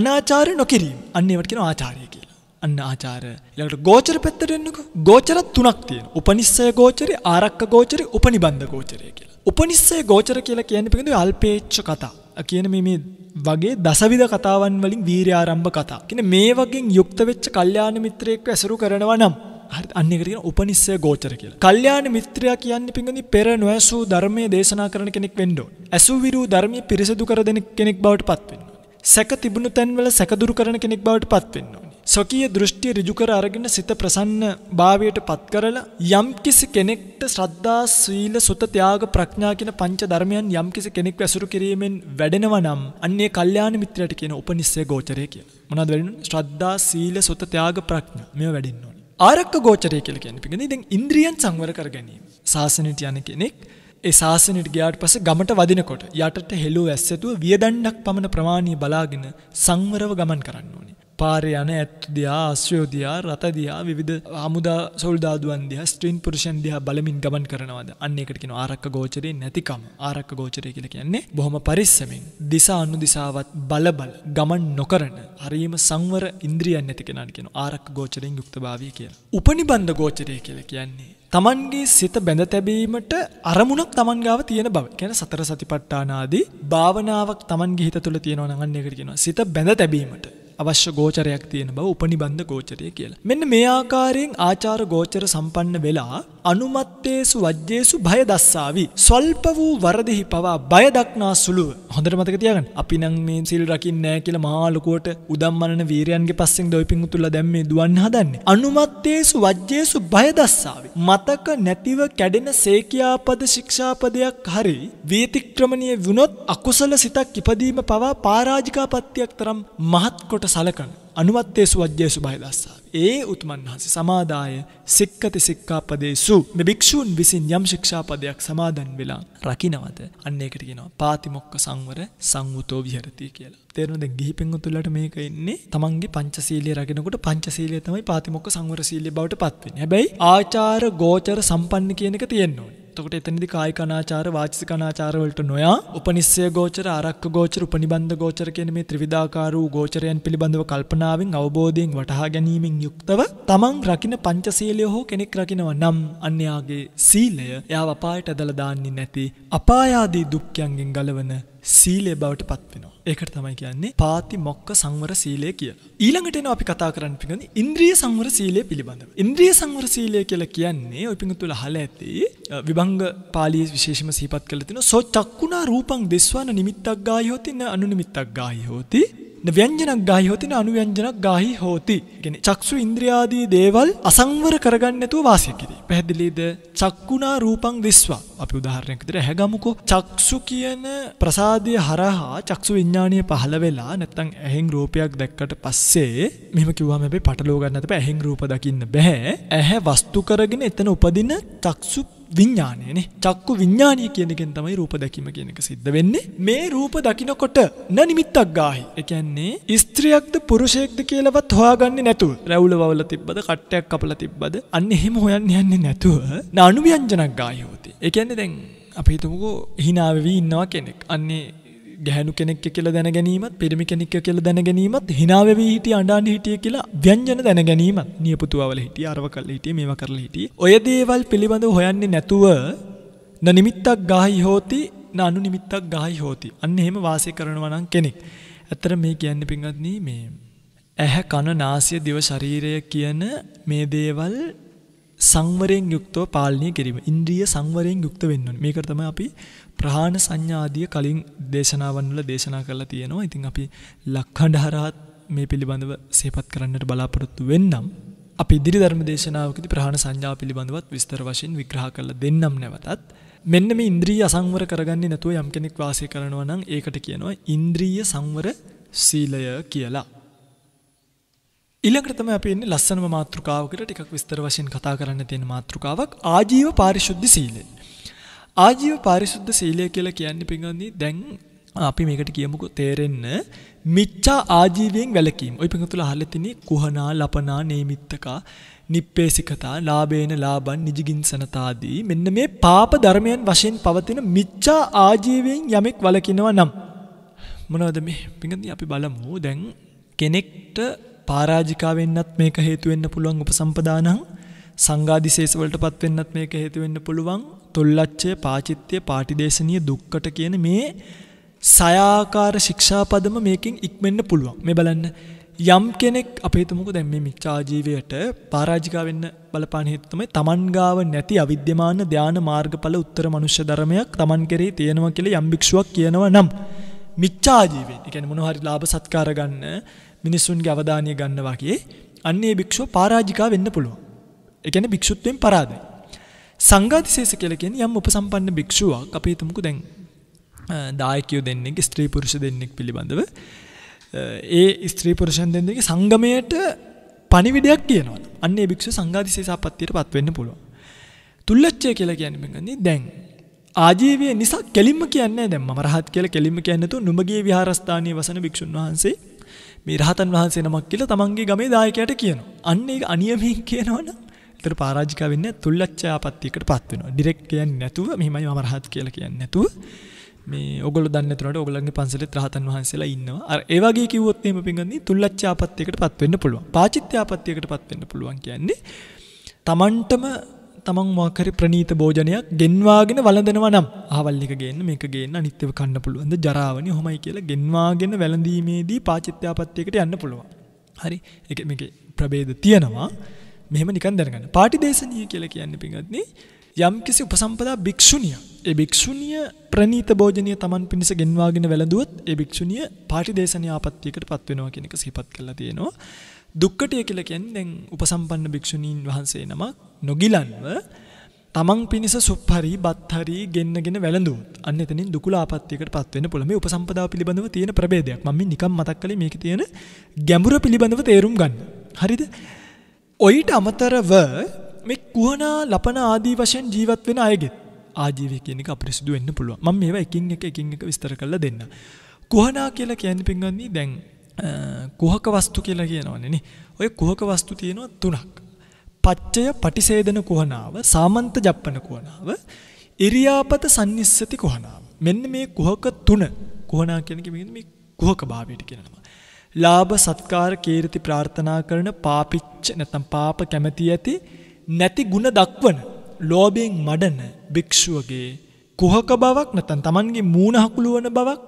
Speaker 2: අනාචාර නොකිරීම. අන්න ඒවට කියන ආචාරය කියලා. අන්න ආචාර ඊළඟට ගෝචර පැත්තට එන්නකෝ ගෝචර තුනක් තියෙනවා උපනිස්සය ගෝචරේ ආරක්ක ගෝචරේ උපනිබන්ධ ගෝචරය කියලා උපනිස්සය ගෝචර කියලා කියන්නේ පිළිඳු අල්පේච්ඡ කතා. කියන මේ මේ වගේ දසවිධ කතාවන් වලින් වීර්යාරම්භ කතා. කියන මේ වගේ යුක්ත වෙච්ච කල්යාණ මිත්‍රයෙක්ව ඇසුරු කරනවා නම් හරි අන්න එකට කියන උපනිස්සය ගෝචර කියලා. කල්යාණ මිත්‍රයා කියන්නේ පිංගුනි පෙර නොඇසූ ධර්මයේ දේශනා කරන කෙනෙක් වෙන්න ඕනේ. ඇසුවිරු ධර්මයේ පිරිසුදු කර දෙන කෙනෙක් බවට පත් වෙන්න ඕනේ. සැක තිබුණු තැන්වල සැක දුරු කරන කෙනෙක් බවට පත් වෙන්න ඕනේ. සොකීය දෘෂ්ටිය ඍජු කර අරගෙන සිත ප්‍රසන්න භාවයට පත් කරලා යම්කිසි කෙනෙක්ට ශ්‍රද්ධා, සීල, සුත, ත්‍යාග, ප්‍රඥා කියන පංච ධර්මයන් යම්කිසි කෙනෙක් ඇසුරු කිරීමෙන් වැඩෙනවා නම් අන්නේ කල්යාණ මිත්‍රයට කියන උපනිස්සය ගෝචරය කියලා. මොනවද වැඩෙන්නේ? ශ්‍රද්ධා, සීල, සුත, ත්‍යාග, ප්‍රඥා මේවා වැඩෙන්න ඕනේ. ආරක්ක ගෝචරය කියලා කියන්නේ පිටින් ඉතින් ඉන්ද්‍රියන් සංවර කර ගැනීම. සාසනෙට යන කෙනෙක් ඒ ශාසනයට ගියාට පස්සේ ගමට වදිනකොට යටට හෙළුව ඇස්සැතුව වියදණ්ඩක් පමණ ප්‍රමාණී බලාගෙන සංවරව ගමන් කරන්න ඕනේ. පාරේ යන ඇත් දිහා ආශ්‍රය දිහා රත දිහා විවිධ ආමුදා සොල්දාදුවන් දිහා ස්ත්‍රීන් පුරුෂයන් දිහා බලමින් ගමන් කරනවාද අන්න ඒකට කියනවා ආරක්ක ගෝචරේ නැතිකම ආරක්ක ගෝචරය කියලා කියන්නේ බොහොම පරිස්සමෙන් දිසා අනුදිසාවත් බල බල ගමන් නොකරන හරීම සංවර ඉන්ද්‍රියන් නැති කෙනාට කියනවා ආරක්ක ගෝචරයෙන් යුක්තභාවය කියලා. උපනිබන්ධ ගෝචරය කියලා කියන්නේ තමන්ගේ සිත බැඳ තැබීමට අරමුණක් තමන් ගාව තියෙන බව. කියන්නේ සතර සතිපට්ඨානාදී භාවනාවක් තමන්ගේ හිත තුළ තියෙනවා නම් අන්න ඒකට කියනවා සිත බැඳ තැබීමට. අවශ්‍ය ගෝචරයක් තියෙන බව උපනිබන්ධ ගෝචරය කියලා. මෙන්න මේ ආකාරයෙන් ආචාර ගෝචර සම්පන්න වෙලා අනුමත්තේසු වජ්‍යේසු භය දස්සාවි. සොල්ප වූ වරදිහි පවා බය දක්නා සුළුව. හොඳට මතක තියාගන්න. අපි නම් මේ සිල් රකින්නේ නැහැ කියලා මහා ලොකුවට උදම්මනන වීරයන්ගේ පස්සෙන් දොයිපින් උතුල්ලා දැම්මේ දුවන්න හදන්නේ. අනුමත්තේසු වජ්‍යේසු භය දස්සාවි. මතක නැතිව කැඩෙන සේකියාපද ශික්ෂාපදයක් හරි වීතික්‍රමණීය වුණොත් අකුසල සිතක් ඉපදීම පවා පරාජිකාපත්‍යක් තරම් මහත් කොට සලකන අනුවත්තේසු වජ්‍යේසු බයදස්සා. ඒ උතුමන් වහන්සේ සමාදාය සික්කති සික්කාපදේසු මේ භික්ෂූන් විසින් යම් ශික්ෂාපදයක් සමාදන් වෙලා රකින්නවද අන්න ඒකට කියනවා පාතිමොක්ක සංවර සංවුතෝ විහෙරති කියලා. තේරෙනවද ගිහි පින්වතුන්ලට මේක ඉන්නේ තමන්ගේ පංචශීලයේ රකිනකොට පංචශීලය තමයි පාතිමොක්ක සංවර සීලයේ බවට පත් වෙන්නේ. හැබැයි ආචාර ගෝචර සම්පන්න කියන එක තියෙන්න ඕනේ. එතකොට එතනදි කායික අනාචාර වාචික අනාචාර වලට නොයා උපනිස්සය ගෝචර ආරක්ක ගෝචර උපනිබන්ධ ගෝචර කියන මේ ත්‍රිවිධාකාර වූ ගෝචරයන් පිළිබඳව කල්පනාවෙන් අවබෝධයෙන් වටහා ගැනීමෙන් යුක්තව තමන් රකින පංචශීලය හෝ කෙනෙක් රකිනවා නම් අන්‍යයාගේ සීලය එයා අපායට ඇදලා දාන්නේ නැති අපායාදී දුක්ඛයන්ගෙන් ගලවන සීලය බවට පත්වෙනවා. ඒකට තමයි කියන්නේ පාති මොක්ක සංවර සීලය කියලා. ඊළඟට එනවා අපි කතා කරන්න පිඟන ඉන්ද්‍රිය සංවර සීලය පිළිබඳව. ඉන්ද්‍රිය සංවර සීලය කියලා කියන්නේ ඔය පිඟුතුල හල ඇති විභංග පාළියේ විශේෂම සිහිපත් කරලා තියෙනවා. සෝ චක්කුණා රූපං දෙස්වන නිමිත්තක් ගායි හොති න අනුනිමිත්තක් ගායි හොති ව්‍යංජනක් ගාහි හොතින අනුව්‍යංජනක් ගාහි හෝති. කියන්නේ චක්සු ඉන්ද්‍රියාදී දේවල් අසංවර කරගන්න නැතුව වාසය කිරීම. පැහැදිලිද? චක්කුණා රූපං දිස්වා. අපි උදාහරණයක් විදිහට හැගමුකෝ. චක්සු කියන ප්‍රසාදය හරහා චක්සු විඥානීය පහළ වෙලා නැත්තම් ඇහෙන් රූපයක් දැක්කට පස්සේ මෙහෙම කිව්වම හැබැයි පටලව ගන්න නැතපෑ ඇහෙන් රූප දකින්න බෑ. ඇහැ වස්තු කරගෙන එතන උපදින චක්සු විඤ්ඥානයනේ චක්කු විඤ්ඥානය කියනකෙන් තමයි රූප දැකීම කියනක සිද්ධ වෙන්නේ මේ රූප දකිනකොට න නිමිත්තක් ගාහි එකන්නේ ස්ත්‍රියක්ද පුරුෂයෙක්ද කියලවත් හොයාගන්න නැතුව රැවුල වල තිබ්බද කට්ටයක් කපල තිබ්බද අන්න එහෙම හොයන් යන්නේ නැතුව නනුව්‍යංජනක් ගායෝති එකන්නේ දැන් අපිතුමකෝ හිනාවවී ඉන්නවා කෙනෙක් අන්නේ ගැහණු කෙනෙක් කියලා දැන ගැනීමත් පිරිමි කෙනෙක් කියලා දැන ගැනීමත් hina වෙවි හිටිය අඬාන හිටිය කියලා ව්‍යංජන දැන ගැනීමත් නියපොතුවවල හිටිය අරව කරලා හිටිය මේවා කරලා හිටිය ඔය දේවල් පිළිබඳව හොයන්නේ නැතුව න නිමිත්තක් ගාහි හෝති න අනු නිමිත්තක් ගාහි හෝති අන්න එහෙම වාසය කරනවා නම් කෙනෙක් ඇත්තට මේ කියන්නේ පින්වත්නි මේ ඇහැ කන නාසය දිව ශරීරය කියන මේ දේවල් සංවරයෙන් යුක්තව පාලනය කිරීම. ඉන්ද්‍රිය සංවරයෙන් යුක්ත වෙන්න ඕනේ. මේකට තමයි අපි ප්‍රහාණ සංඥාදිය කලින් දේශනාවන් වල දේශනා කරලා තියෙනවා. ඉතින් අපි ලක්ඛණ්ඩ හරහත් මේ පිළිබඳව සේපත් කරන්නට බලාපොරොත්තු වෙන්නම්. අපි ඉදිරි ධර්ම දේශනාවකදී ප්‍රහාණ සංඥාව පිළිබඳවත් විස්තර වශයෙන් විග්‍රහ කරලා දෙන්නම් නැවතත්. මෙන්න මේ ඉන්ද්‍රිය අසංවර කරගන්නේ නැතුව යම් කෙනෙක් වාසය කරනවා නම් ඒකට කියනවා ඉන්ද්‍රිය සංවර සීලය කියලා. ඊළඟට තමයි අපි එන්නේ ලස්සනම මාතෘකාවකට ටිකක් විස්තර වශයෙන් කතා කරන්න තියෙන මාතෘකාවක් ආජීව පාරිශුද්ධ සීලය. ආජීව පාරිශුද්ධ සීලය කියලා කියන්නේ පිඟන්නේ දැන් අපි මේකට කියමුකෝ තේරෙන්න මිච්ඡා ආජීවයෙන් වැළකීම. ওই පිඟතුල අහලා තිනේ කුහනා, ලපනා, නේමිත්තකා, නිප්පේසිකතා, ලාභේන ලාභන්, නිජගින්සනතාදී මෙන්න මේ පාප ධර්මයන් වශයෙන් පවතින මිච්ඡා ආජීවයෙන් යමෙක් වළකිනවා නම් මොනවද මේ? පිඟදී අපි බලමු දැන් කෙනෙක්ට පරාජිකා වෙන්නත් මේක හේතු වෙන්න පුළුවන් උපසම්පදානං සංගාදිශේෂ වලටපත් වෙන්නත් මේක හේතු වෙන්න පුළුවන් තොල්ලච්චය පාචිත්‍යය පාටිදේශනය දුක්කට කියන මේ සයාකාර ශික්ෂාපදම මේකින් ඉක්මෙන්න්න පුළුවන් මේ බලන්න යම් කෙනෙක් අපේතුමුක දැම්ම මික්චාජීවයට පාරාජිකාවෙන්න බලපාන හිත්තමයි තමන්ගාව නැති අවිද්‍යමාන ධ්‍යාන මාර්ගඵල උත්තර මනුෂ්‍ය ධර්මයක් තමන් කෙරේ තියෙනවා කියල යම්භික්ෂුවක් කියනව නම් මිච්චාජීවේ එකැන මොනහරි ලාබ සත්කාරගන්න මිනිස්සුන්ගේ අවධානය ගන්න වගේ අන්නේ භික්ෂෝ පාරාජිකා වෙන්න පුළුව එකැන භික්ෂුත්වයෙන් පරාදයි සංඝාතිශේෂ කියලා කියන්නේ යම් උපසම්පන්න භික්ෂුවක් අපි හිතමුකෝ දැන් දායකයෝ දෙන්නෙක් ස්ත්‍රී පුරුෂ දෙන්නෙක් පිළිබඳව ඒ ස්ත්‍රී පුරුෂයන් දෙන්නෙක්ගේ සංගමයට පණිවිඩයක් කියනවා. අන්න ඒ භික්ෂුව සංඝාතිශේෂ ආපත්‍යයට පත් වෙන්න පුළුවන්. තුල්ලච්චය කියලා කියන්නේ මෙන්නේ දැන් ආජීවය නිසා කෙලින්ම කියන්නේ දැන් මම රහත් කියලා කෙලින්ම කියන්නේ නැතුව නුඹගේ විහාරස්ථානයේ වසන භික්ෂුන් වහන්සේ මේ රහතන් වහන්සේ නමක් කියලා තමන්ගේ ගමේ දායකයට කියනවා. අන්න ඒක අනියමයෙන් කියනවනම් එතකොට පරාජිකා වෙන්නේ තුල්ලච්ඡාපත්තියකට පත් වෙනවා. ඩිරෙක්ට් කියන්නේ නැතුව මෙහිමයි මම රහත් කියලා කියන්නේ නැතුව මේ ඔගොල්ලෝ දන්නේ නැතුනට ඔයගොල්ලන්ගේ පන්සලෙත් රහතන් වහන්සේලා ඉන්නවා. අර ඒ වගේ කිව්වොත් එහෙම පින්ගන්නේ තුල්ලච්ඡාපත්තියකට පත් වෙන්න පුළුවන්. පාචිත්‍යාපත්තියකට පත් වෙන්න පුළුවන් කියන්නේ තමන්ටම තමන් මොකරි ප්‍රනීත භෝජනයක් ගෙන්වාගෙන වලඳනවා නම් ආවල්ලික ගේන්න මේක ගේන්න අනිත්‍යව කන්න පුළුවන්ද ජරාවනි හොමයි කියලා ගෙන්වාගෙන වැළඳීමේදී පාචිත්‍යාපත්තියකට යන්න පුළුවන්. හරි එක මේ ප්‍රබේද තියෙනවා. මෙහම නිකන් දැනගන්න පාටි දේශනය කියල කියන්න පිගත්න්නේ යම් කිසි උපසම්පදා භික්‍ෂුණිය ඒ භික්‍ෂුණිය ප්‍රනීත භෝජනය තමන් පිණිස ගෙන්වාගෙන වැළඳුවත් ඒ භික්‍ෂුණිය පාටි දේශන ආපත්තියකට පත්වෙනවා කෙනෙක සිහිපත් කළ තියෙනවා දුක්කටය කියල කියැන් දැන් උපසම්පන්න භික්‍ෂුණීන් වහන්සේ නමක් නොගිලන්ව තමන් පිණිස සුප්හරි බත්හරි ගෙන්න්නගෙන වැලඳු අන්න තන දුකලාපත්තික පත්වෙන පුළම උපසම්පදා පිළිබඳව තියෙන ප්‍රබේදයක් මම නිකම් මතක් කල මේක තියෙන ගැඹුර පිළිබඳව තේරුම් ගන්න හරිද ඔයිට අමතරව මේ කුවනා ලපන ආදී වශයෙන් ජීවත් වෙන අයගෙත් ආජීවය කියන එක අපිරිසිදු වෙන්න පුළුවන්. මම මේවා එකින් එක එකින් එක විස්තර කරලා දෙන්න. කුහනා කියලා කියන්නේ පින්වත්නි දැන් කුහක වස්තු කියලා කියනවනේ නේ. ඔය කුහක වස්තු තියෙනවා තුනක්. පච්චය පටිසේදන කුහනාව, සාමන්ත ජප්පන කුහනාව, ඉරියාපත සම්නිස්සති කුහනාව. මෙන්න මේ කුහක තුන කුහනා කියන මේ කුහක භාවයට කියනවා. ලාභ සත්කාර කීර්ති ප්‍රාර්ථනා කරන පාපිච්ච නැතම් පාප කැමැති ඇති නැති ಗುಣ දක්වන ලෝභයෙන් මඩන භික්ෂුවගේ කුහක බවක් නැතන් Tamanගේ මූණ හකුළුවන බවක්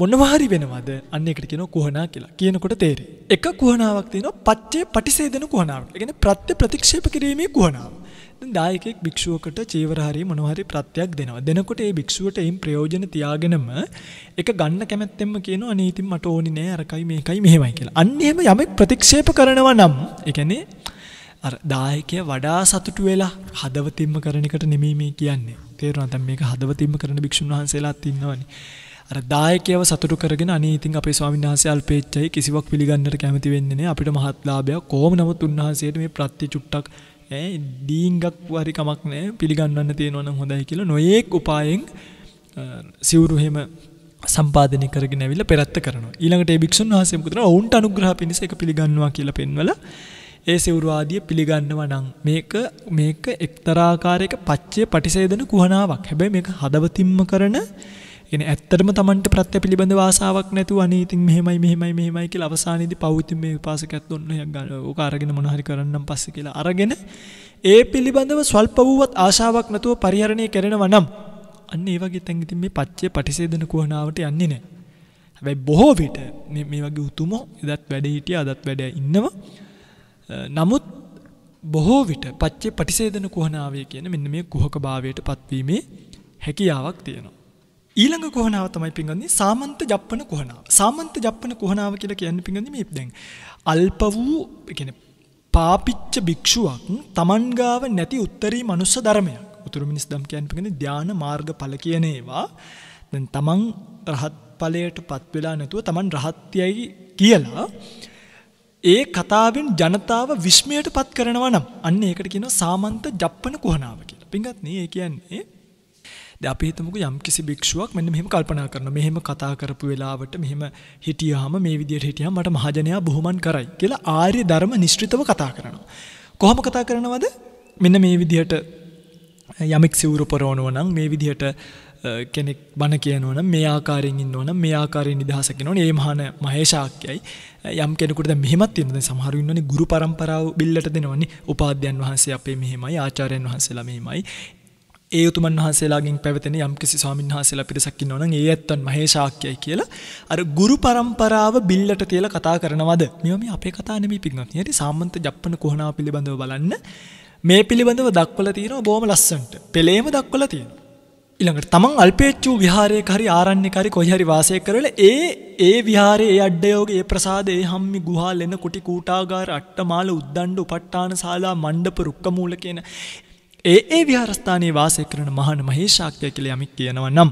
Speaker 2: මොනවාහරි වෙනවද අන්න එකට කියනවා කුහනා කියලා. කියනකොට තේරෙයි. එක කුහනාවක් තියෙනවා පච්චේ පටිසේදන කුහනාවක්. ඒ කියන්නේ ප්‍රත්‍ය ප්‍රතික්ෂේප කිරීමේ කුහනාවක්. දායකෙක් භික්ෂුවකට චීවර හරි මොනවා හරි ප්‍රත්‍යක් දෙනවා. දෙනකොට ඒ භික්ෂුවට එයින් ප්‍රයෝජන තියාගෙනම ඒක ගන්න කැමැත්තෙන්ම කියනවා අනේ ඉතින් මට ඕනි නෑ අරකයි මේකයි මෙහෙමයි කියලා. අන්න එහෙම යමෙක් ප්‍රතික්ෂේප කරනවා නම් ඒ කියන්නේ අර දායකයා වඩා සතුටු වෙලා හදවතින්ම කරන එකට නෙමෙයි මේ කියන්නේ. තේරුණාද? දැන් මේක හදවතින්ම කරන භික්ෂුන් වහන්සේලාත් ඉන්නවනේ. අර දායකයව සතුටු කරගෙන අනේ ඉතින් අපේ ස්වාමීන් වහන්සේ අල්පේච්චයි කිසිවක් පිළිගන්නට කැමති වෙන්නේ නැහැ අපිට මහත් ලාභයක් කොහොම නමුත් උන්වහන්සේට මේ ප්‍රත්‍ය චුට්ටක් ඈ ඩීංගක් හරි කමක් නෑ පිළිගන්නන්න තියෙනවා නම් හොඳයි කියලා නොයෙක් උපායෙන් සිවුරු එහෙම සම්පාදනය කරගෙන ඇවිල්ලා පෙරත්ත කරනවා. ඊළඟට ඒ භික්ෂුන් වහන්සේ මුකුදන ඔවුන්ට අනුග්‍රහ පිණිස ඒක පිළිගන්නවා කියලා පෙන්වලා ඒ සිවුරු ආදිය පිළිගන්නවා නම් මේක මේක එක්තරාකාරයක පච්චේ පටිසේදන කුහනාවක්. හැබැයි මේක හදවතින්ම කරන يعني ඇත්තටම Tamanට ප්‍රත්‍ය පිළිබඳ වාසාවක් නැතුව අනේ ඉතින් මෙහෙමයි මෙහෙමයි මෙහෙමයි කියලා අවසානයේදී පවුතින් මේ උපාසකයත් ඔන්න ඕක අරගෙන මොන හරි කරන්නම් පස්සේ කියලා අරගෙන ඒ පිළිබඳව ස්වල්ප වූවත් ආශාවක් නැතුව පරිහරණය කරනවා නම් අන්න ඒ වගේ තැන් ඉතින් මේ පච්චේ පටිසේදන කුහනාවට යන්නේ නැහැ. හැබැයි බොහෝ විට මේ මේ වගේ උතුමෝ එදත් වැඩ හිටිය අදත් වැඩ ඉන්නවා. නමුත් බොහෝ විට පච්චේ පටිසේදන කුහනාවය කියන මෙන්න මේ කුහක භාවයට පත්වීමේ හැකියාවක් තියෙනවා. ඊළඟ කොහනාව තමයි පින්ගන්නේ සාමන්ත ජප්පන කොහනාව. සාමන්ත ජප්පන කොහනාව කියලා කියන්නේ පින්ගන්නේ මේ දැන් අල්ප වූ කියන්නේ පාපිච්ච භික්ෂුවක් Taman ගාව නැති උත්තරී මනුස්ස ධර්මයක්. උතුරු මිනිස් ධම් කියන්නේ පින්ගන්නේ ධාන මාර්ගඵල කියන ඒවා. දැන් Taman රහත් ඵලයටපත් වෙලා නැතුව Taman රහත්යයි කියලා ඒ කතාවෙන් ජනතාව විශ්මයටපත් කරනවා නම් අන්න ඒකට කියනවා සාමන්ත ජප්පන කොහනාව කියලා. පින්ගත් නේ ඒ කියන්නේ දැන් අපි හිතමුකෝ යම්කිසි භික්ෂුවක් මෙන්න මෙහෙම කල්පනා කරනවා. මෙහෙම කතා කරපු වෙලාවට මෙහෙම හිටියාම මේ විදියට හිටියාම මට මහජනයා බොහොමන් කරයි කියලා ආර්ය ධර්ම නිශ්චිතව කතා කරනවා. කොහොම කතා කරනවද? මෙන්න මේ විදියට යමෙක් සිවුරු පොරවනවා නම් මේ විදිහට කෙනෙක් බණ කියනවා නම් මේ ආකාරයෙන් ඉන්නවා නම් මේ ආකාරයෙන් නිදහසක් වෙනවා නේ මේ මහාන මහේශාක්‍යයි යම් කෙනෙකුට දැන් මෙහෙමත් තියෙනවා දැන් සමහරු ඉන්නෝනේ ගුරු પરම්පරාව බිල්ලට දෙනවනේ උපාධ්‍යයන් වහන්සේ අපේ මෙහෙමයි ආචාර්යයන් වහන්සේලා මෙහෙමයි ඒ උතුමන් වහන්සේලාගෙන් පැවතෙන යම් කිසි ස්වාමීන් වහන්සේලා පිරිසක් ඉන්නවා නම් ඒ ඇත්තන් මහේශාක්‍යයි කියලා අර ගුරු પરම්පරාව බිල්ලට තියලා කතා කරනවද මේවා මේ අපේ කතා නෙමෙයි පිටුනත් නේද සාමන්ත ජප්පන කොහනාව පිළිබඳව බලන්න මේ පිළිබඳව දක්වලා තියෙනවා බොහොම ලස්සනට පෙළේම දක්වලා තියෙනවා ඊළඟට තමන් අල්පේච්චු විහාරයක හරි ආරණ්‍යක හරි කොහේ හරි වාසය කරලා ඒ ඒ විහාරයේ ඒ අඩ්ඩයෝගේ ඒ ප්‍රසාදේ හම්මි ගුහා ලෙන කුටි කූටාගාර අට්ටමාල උද්දණ්ඩ උපට්ඨාන ශාලා මණ්ඩප රුක්කමූල කියන ඒ ඒ විහාරස්ථානයේ වාසය කරන මහන මහේශාක්‍ය කියලා යමෙක් කියනවා නම්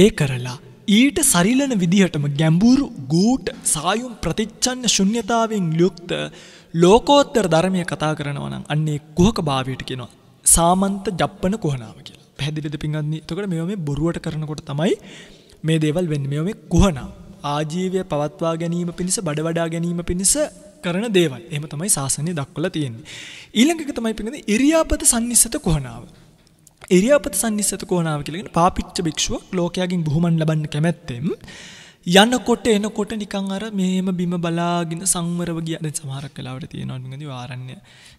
Speaker 2: ඒ කරලා ඊට සරිලන විදිහටම ගැඹුරු ගූට් සායුම් ප්‍රතිච්ඡන්න ශුන්්‍යතාවෙන් යුක්ත ලෝකෝත්තර ධර්මය කතා කරනවා නම් අන්නේ කුහක භාවයට කියනවා සාමන්ත ජප්පන කුහනාව කියලා. පැහැදිලිද පින්වත්නි? එතකොට මේවා මේ බොරුවට කරනකොට තමයි මේ දේවල් වෙන්නේ. මේවා මේ කුහනාව. ආජීවය පවත්වා ගැනීම පිණිස බඩවඩා ගැනීම පිණිස කරන දේවල්. එහෙම තමයි ශාසනය දක්වලා තියෙන්නේ. ඊළඟ එක තමයි පිළිගන්නේ ඉරියාපත sannisata කොහනාව. ඉරියාපත sannisata කොහනාව කියලා කියන්නේ පාපිච්ච භික්ෂුවක් ලෝකයාගෙන් බුහුමන් ලබන්න කැමැත්තෙන් යනකොට එනකොට නිකං අර මෙහෙම බිම බලාගෙන සංවරව ගිය දැන් සමහරක් වෙලාවට තියෙනවා නිකන්දී ආරණ්‍ය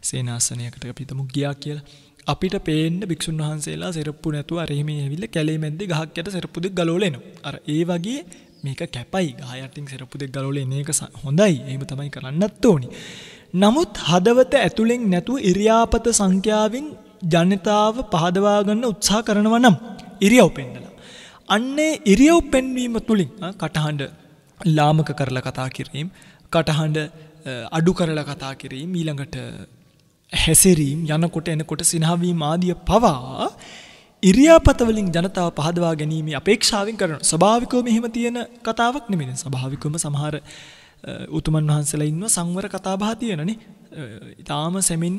Speaker 2: සේනාසනයකට අපි හිතමු ගියා කියලා අපිට පේන්න භික්ෂුන් වහන්සේලා සෙරප්පු නැතුව අර එහෙම ඇවිල්ලා කැලේ මැද්දේ ගහක් යට සෙරප්පු දෙක ගලවලා එනවා අර ඒ වගේ මේක කැපයි ගායටින් සෙරපු දෙක් ගලෝල එන එක හොඳයි ඒම තමයි කරන්නත් ඕනි. නමුත් හදවත ඇතුළෙන් නැතුව ඉරියාපත සංඛ්‍යාවෙන් ජනතාව පහදවාගන්න උත්සා කරනව නම් ඉරියව් පෙන්ඩලා. අන්නේ ඉරියව් පෙන්වීම තුළින් කටහඬ ලාමක කරල කතා කිරීම් කටහඬ අඩු කරල කතා කිරීම ඊළඟට හැසිරීම් යනකොට එනකොට සිනාවීම ආදිය පවා ඉරියාපතවලින් ජනතාව පහදවා ගැනීම අපේක්ෂාවෙන් කරන ස්භාවිකෝ මෙහෙම තියෙන කතාවක් නෙමෙන ස්භාවිකම සමහර උතුමන් වහන්සලා ඉන්ව සංවර කතාබා තියෙනන ඉතාම සැමින්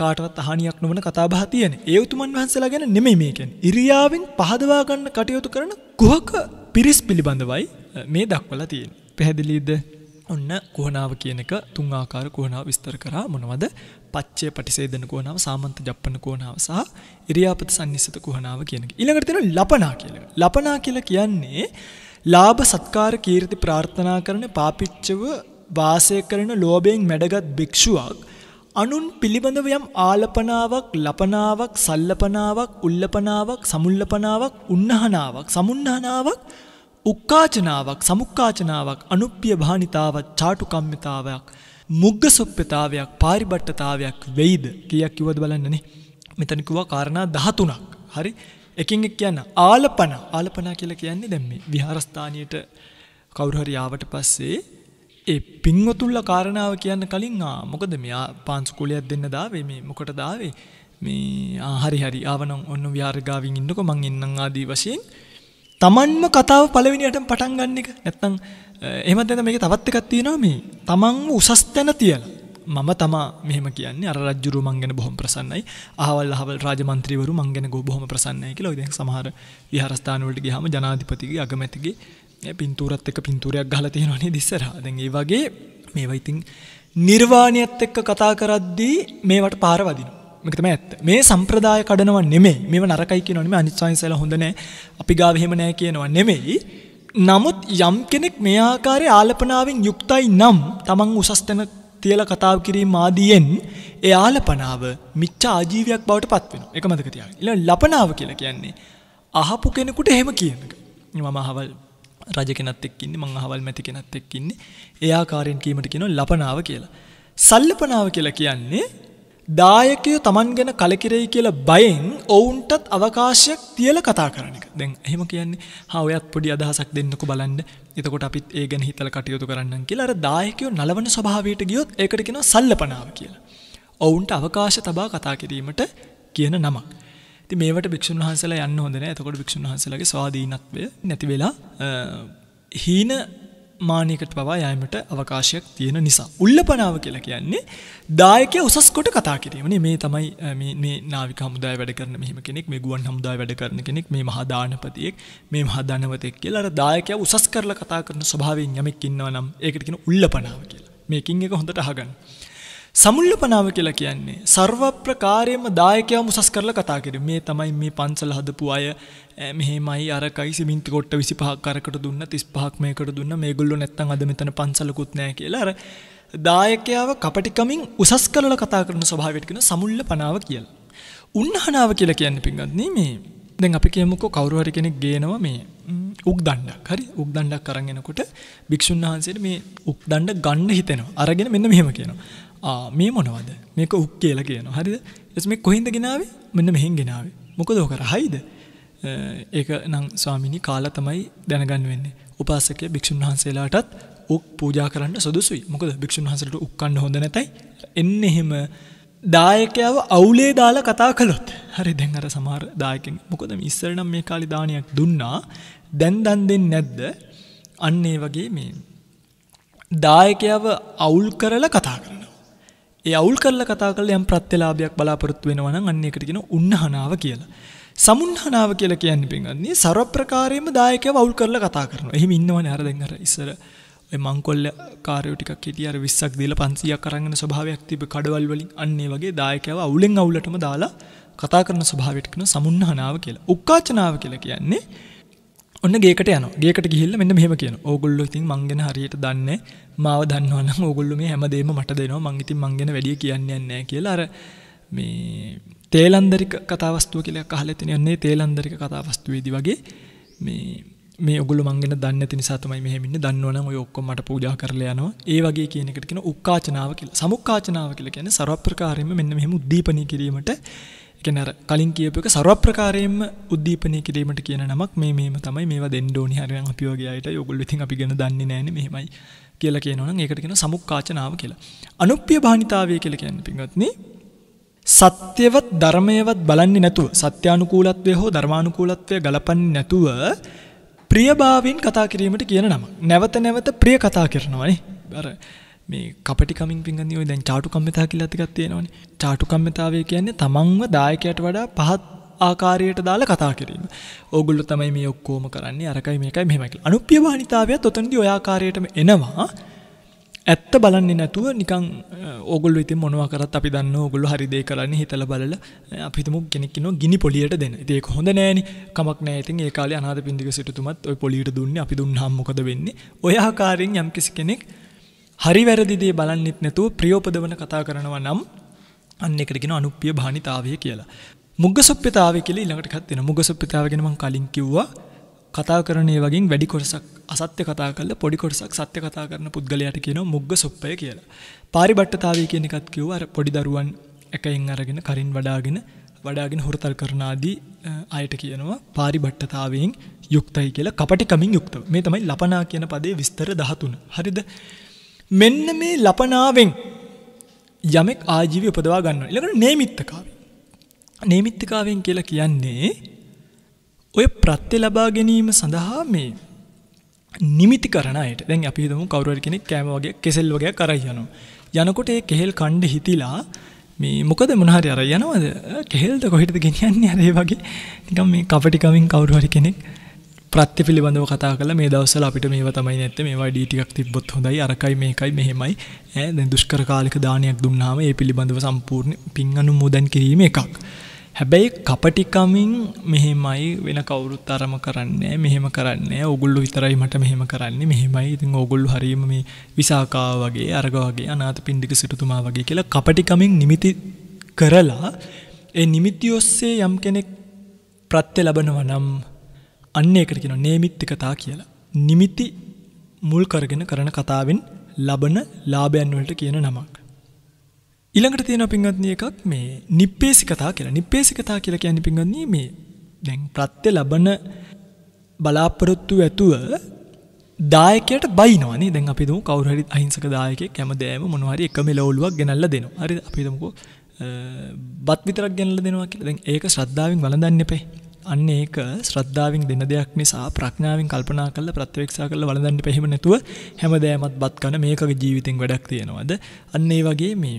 Speaker 2: කාටවත් අහනියක් නොවන කතාබා තියෙන ඒ උතුමන් වහන්සලා ගැන නෙමෙයි මේකෙන් ඉරියාවෙන් පහදවාගන්න කටයුතු කරන කුහක පිරිස් පිළිබඳවයි මේ දක්වලා තියෙන් පැහැදිලිද ඔන්න කුහනාව කියන එක තුන් ආකාර කුහනාව විස්තර කරා මොනවද පච්චය පටිසේදන කුවනාව සාමන්ත ජප්පන කුවනාව සහ ඉරියාපත සන්නිසත කුහනාව කියන ඉළඟට තින ලපනා කියල ලපනා කියල කියන්නේ ලාභ සත්කාර කීර්ති ප්‍රාර්ථනා කරන පාපිච්චව වාසය කරන ලෝබයෙන් මැඩගත් භික්ෂුවක් අනුන් පිළිබඳව යම් ආලපනාවක් ලපනාවක් සල්ලපනාවක් උල්ලපනාවක් සමුල්ලපනාවක් උන්නහනාවක් සමුන්හනාවක් උක්කාචනාවක් සමුක්කාචනාවක් අනුප්‍ය භානිතාවත් චාටුකම්මිතාවයක් මුග්ග සොප්්‍යතාවයක් පාරිබට්ටතාවයක් වෙයිද කියක් කිවද බලන්නනේ මෙතනිකුවා කාරණා දහතුනක් හරි එකින් එක් කියන්න ආලපන ආලපනා කියලා කියන්නේ දැම්මේ විහාරස්ථානයට කවුරුහරි ආවට පස්සේ ඒ පින්වතුල්ල කාරණාව කියන්න කලින් ආ මොකද මෙයා පාන්සුකුලයක් දෙන්න දාවේ මේ මොකට දාවේ මේ ආහරි හරි ආවනම් ඔන්න ව්‍යාර්ගාවින් ඉන්නක මං එන්නම් ආදී වශයෙන් තමන්ම කතාව පළවෙනියටම පටන් ගන්න එක. නැත්තම් එහෙමත් නැත්නම් මේකේ තවත් එකක් තියෙනවා මේ තමන්ම උසස් තැන තියලා මම තමා මෙහෙම කියන්නේ අර රජුරු මං ගැන බොහොම ප්‍රසන්නයි. අහවල් අහවල් රාජමන්ත්‍රීවරු මං ගැන බොහොම ප්‍රසන්නයි කියලා. ඉතින් සමහර විහාරස්ථාන වලට ගියාම ජනාධිපතිගේ අගමැතිගේ පින්තූරත් එක්ක පින්තූරයක් ගහලා තියෙනවා නේද ඉස්සරහා. දැන් ඒ වගේ මේවා ඉතින් නිර්වාණයත් එක්ක කතා කරද්දී මේවට පාර වදිනවා. මේක තමයි ඇත්ත. මේ සම්ප්‍රදාය කඩනවා නෙමෙයි. මේව නරකයි කියනවා නෙමෙයි. අනිත් සංසයලා හොඳ නැහැ. අපි ගාව එහෙම නැහැ කියනවා නෙමෙයි. නමුත් යම් කෙනෙක් මේ ආකාරයේ ආලපනාවෙන් යුක්තයි නම් තමන් උසස් තැන තියලා කතා කිරීම ආදීෙන් ඒ ආලපනාව මිච්ඡා ආජීවයක් බවට පත් වෙනවා. ඒක මතක තියාගන්න. ඊළඟ ලපනාව කියලා කියන්නේ අහපු කෙනෙකුට එහෙම කියන එක. මම අහවල් රජ කෙනෙක් එක්ක ඉන්නේ මං අහවල් මැති කෙනෙක් එක්ක ඉන්නේ. ඒ ආකාරයෙන් කීමට කියනවා ලපනාව කියලා. සල්ලපනාව කියලා කියන්නේ දායකයෝ Taman ගැන කලකිරෙයි කියලා බයෙන් ඔවුන්ටත් අවකාශයක් තියලා කතා කරන එක. දැන් එහෙම කියන්නේ හා ඔයත් පොඩි අදහසක් දෙන්නකෝ බලන්න. එතකොට අපිත් ඒ ගැන හිතලා කටයුතු කරන්නම් කියලා අර දායකයෝ නලවන ස්වභාවයට ගියොත් ඒකට කියනවා සල්ලපනාව කියලා. ඔවුන්ට අවකාශ තබා කතා කිරීමට කියන නමක්. ඉතින් මේවට භික්ෂුන් වහන්සේලා යන්න හොඳ නැහැ. එතකොට භික්ෂුන් වහන්සේලාගේ ස්වාධීනත්වය නැති වෙලා හීන මානයකට පවා යෑමට අවකාශයක් තියෙන නිසා. උල්ලපනාව කියලා කියන්නේ දායකය උසස් කොට කතා කිරීමනේ මේ තමයි මේ නාවික හමුදාය වැඩ කරන මෙහෙම කෙනෙක් මේ ගුවන් හමුදාය වැඩ කරන කෙනෙක් මේ මහදානපතියෙක් මේ මහදානවතෙක් කියලා අර දායකය උසස් කරලා කතා කරන ස්වභාවයෙන් යමෙක් ඉන්නවා නම් ඒකට කියන උල්ලපනාව කියලා. මේකින් එක හොඳට අහගන්න. සමුල්ලපනාව කියලා කියන්නේ ਸਰව ප්‍රකාරයෙන්ම දායකයව උසස් කරලා කතා කරේ. මේ තමයි මේ පන්සල හදපු අය මෙහෙමයි අරකයි සිමෙන්ති කොට්ට 25ක් අරකට දුන්න 35ක් මේකට දුන්න මේගොල්ලෝ නැත්තම් අද මෙතන පන්සලකුත් නැහැ කියලා අර දායකයව කපටිකමින් උසස් කරලා කතා කරන ස්වභාවයට කියන සමුල්ලපනාව කියලා. උන්නහනාව කියලා කියන්නේ පින්වත්නි මේ දැන් අපි කියමුකෝ කවුරු හරි කෙනෙක් ගේනවා මේ උක් දණ්ඩක් හරි උක් දණ්ඩක් අරන් එනකොට භික්ෂුන් වහන්සේට මේ උක් දණ්ඩ ගන්න හිතෙනවා. අරගෙන මෙන්න මෙහෙම කියනවා. මේ මොනවද මේක උක් කියලා කියන හරිද එස මේ කොහින්ද ගෙනාවේ මෙන්න මෙහෙන් ගෙනාවේ මොකද හොකර හයිද ඒක නං ස්වාමිනි කාල තමයි දැනගන්න වෙන්නේ උපාසකය භික්ෂන් වහන්සේලාටත් උක් පූජා කරන්න සුදුසුයි මොකද භික්ෂන් වහසට උක්කන්න හොඳ නැතයි එන්න එහෙම දායකයාව අවුලේ දාලා කතා කළොත් හරි දැන් අර සමහර දායකෙන් මොකද ඉස්සරනම් මේ කාලි දානයක් දුන්නා දැන් දන් දෙන්න නැද්ද අන්නේ වගේ මේ දායකයාව අවුල් කරලා කතා කරන ඒ අවුල් කරලා කතා කරලා යම් ප්‍රත්‍යලාභයක් බලාපොරොත්තු වෙනවා නම් අන්න ඒකට කියන උන්නහනාව කියලා. සමුන්හනාව කියලා කියන්නේ පින්වත්නි ਸਰව ප්‍රකාරයෙන්ම දායකයව අවුල් කරලා කතා කරනවා. එහෙම ඉන්නවනේ අර දැන් අර ඉස්සර ඔය මංකොල්ල කාර්යෝ ටිකක් හිටිය අර 20ක් දීලා 500ක් අරන්ගෙන ස්වභාවයක් තිබ්බ කඩවල් වලින් අන්න ඒ වගේ දායකයව අවුලෙන් අවුලටම දාලා කතා කරන ස්වභාවයට කියන සමුන්හනාව කියලා. උක්කාචනාව කියලා කියන්නේ ඔන්න ගේකට යන ගේකට ගිහිල්ල මෙන්න මෙහම කියන ඕගොල්ලො ඉතින් මංගෙන හරියට දන්න මාව දන්නවන ඔගොල්ලු මේ හැමදේම මට දෙනවා මංගිතින් මංගෙන වැඩිය කියන්නේ නෑ කියලාර මේ තේලන්දරික කතාවස්තුව කියලා කහලතින යන්නේ තේලන්දරික කතාවස්තුවේදි වගේ මේ මේ ඔගොලු මංගෙන දන්න ති සාතමයි මෙහමින්න දන්නවන ඔක්කොමට පූජා කරලයනවා ඒ වගේ කියනෙකට කියෙන උක්කාචනාව කියල සමුක්කාචනාව කියල කියන සරප්‍රකාරම මෙන්න මෙහෙම උද්දීපනය කිරීමට එකනර කලින් කියප එක සරප්‍රකාරයෙන්ම උද්දීපනය කිරීමට කියන නමක් මේ මේම තමයි මේ දෙන්ඩෝනි හරයන් අපියෝගේයට යොගුල් විතින් අපි ගෙන දන්නේ නෑන මෙහෙමයි කියල කියනවන ඒකටගෙන සමුක්කාචනාව කියලා. අනුප්‍ය භානිතාවය කියල කියන්න පිගත්න සත්‍යවත් ධර්මයවත් බලන්නේ නැතුව සත්‍යානුකූලත්වය හෝ ධර්මානුකූලත්වය ගලපන්න නැතුව ප්‍රියභාවෙන් කතා කිරීමට කියන නම නැවත නැවත ප්‍රිය කතා කරනවනේ බර මේ කපටිකමින් පිගන්න ඔය දැන් චාටුකම්මතා කියලා අතිකත් තියෙනවන චාටුකම්මතාවය කියන්නේ තමන්ව දායකයට වඩා පහත් ආකාරයට දාල කතා කිරීම ඕගුල්ල තමයි මේ ඔක්කෝම කරන්නේ අරකයි මේකයි මෙමකි අනුප්‍යවානිතාවයක් තොතන්දි ඔයාකාරයටම එනවා ඇත්ත බලන්නේ නැතුව නිකං ඔගුල් ඉති මොනවකරත් අපි දන්න ඔගුල් හරිදේ කරන්න හිතල බලල අපිතම කෙනෙක්න ගිනි පොලියට දෙන ඒ හොඳ නෑන කමක් නෑති ඒ කාල අනාද පින්දික සිටතුමත් ඔය පොලිට දුන්න අපි දුන්න හම්මොකද වෙන්නේ ඔයාකාරයෙන් යම්කිසි කෙනෙක් හරි වැරදිදේ බලන්නෙත් නැතුව ප්‍රියෝපදවන කතා කරනවා නම් අන්න එකටගෙන අනුප්පිය භානිතාවය කියලා. මුගසොප්පිතාව කියල ළඟටත් වෙන මුගසොප්පිතාවගෙනම කලින් කිව්වා කතා කරනේ වගේ වැඩි කොටසක් අසත්‍ය කතා කල පොඩි කොටසක් සත්‍ය කතා කරන පුද්ගලයට කියන මුග්ග සොප්පය කියලා. පාරිබට්ටතාවය කියන එකත් කිව්ව අර පොඩි දරුවන් එකයින් අරගෙන කරින් වඩාගෙන වඩාගෙන හොරතල් කරනාදී අයට කියනවා පාරිබට්ටතාවයෙන් යුක්තයි කියලා කපටිකමින් යුක්ත මේ තමයි ලපනා කියන පදේ විස්තර දහතුන. හරිද මෙන්න මේ ලපනාවෙන් යමෙක් ආජීවය උපදවා ගන්නවා. ඊළඟට නේමිත්තකාවෙන්. නේමිත්තකාවෙන් කියලා කියන්නේ ඔය ප්‍රත්‍ය ලබා ගැනීම සඳහා මේ නිමිති කරන අයට. දැන් අපි හිතමු කවුරු හරි කෙනෙක් කෑම වගේ කෙසෙල් වගේ කරයි යනවා. යනකොට ඒ කෙහෙල් කණ්ඩ හිතිලා මේ මොකද මොන හරි අර යනවද? කෙහෙල්ද කොහෙටද ගෙනියන්නේ? අර ඒ වගේ නිකන් මේ කපටි කමින් කවුරු හරි කෙනෙක් ප්‍රත්‍ය පිළිබඳව කතා කළ මේ දවසල අපිට මේ තමයි නැත මේවා ඩීටික් තිබොත් හොඳයි අරකයි මේකයි මෙහෙමයි ඇ දුෂ්කර කාලික දානයක් දුන්නාම ඒ පිළිබඳව සම්පූර්ණ පින් අනු මුදැන් කිරීම එකක්. හැබැයි කපටිකමින් මෙහෙමයි වෙන කවුරුත් අරම කරන්නේ මෙහෙම කරන්න ඔගුල්ලු විතරයි මට මෙහෙම කරන්නේ මෙහෙමයි ඉතින් ඔගොල්ලු හරීම මේ විසාකා වගේ අරගවාගේ අනාත පින්ඩික සිටුතුමා වගේ කියලා කපටිකමින් නිමිති කරලා ඒ නිමිති ඔස්සේ යම් කෙනෙක් ප්‍රත්‍ය ලබනව නම් අන්න ඒකට කියන නේමිත්ති කතා කියලා. නිමිති මුල් කරගෙන කරන කතාවෙන් ලබන ලාභයන් වලට කියන නමක්. ඊළඟට තියෙන පින්වත්නි එකක් මේ නිප්පේසි කතා කියලා. නිප්පේසි කතා කියලා කියන්නේ පින්වත්නි මේ දැන් ප්‍රත්‍ය ලබන බලාපොරොත්තු ඇතුව දායකයට බයිනවනේ දැන් අපි දුමු කවුරු හරි අහිංසක දායකයෙක් හැමදේම මොනවා හරි එකම ලවුලුවක් ගෙනල්ලා දෙනවා. හරි අපි දුමුකෝ බත් විතරක් ගෙනල්ලා දෙනවා කියලා. දැන් ඒක ශ්‍රද්ධාවෙන් වළඳන්න එපේ. අන්න ඒක ශ්‍රද්ධාවෙන් දෙන දෙයක් නිසා ප්‍රඥාවෙන් කල්පනා කරලා ප්‍රත්‍යක්ෂා කරලා වළඳන්න පෙහෙම නැතුව හැමදෑමත් බත් කන මේකගේ ජීවිතෙන් වැඩක් තියෙනවද අන්න ඒ වගේ මේ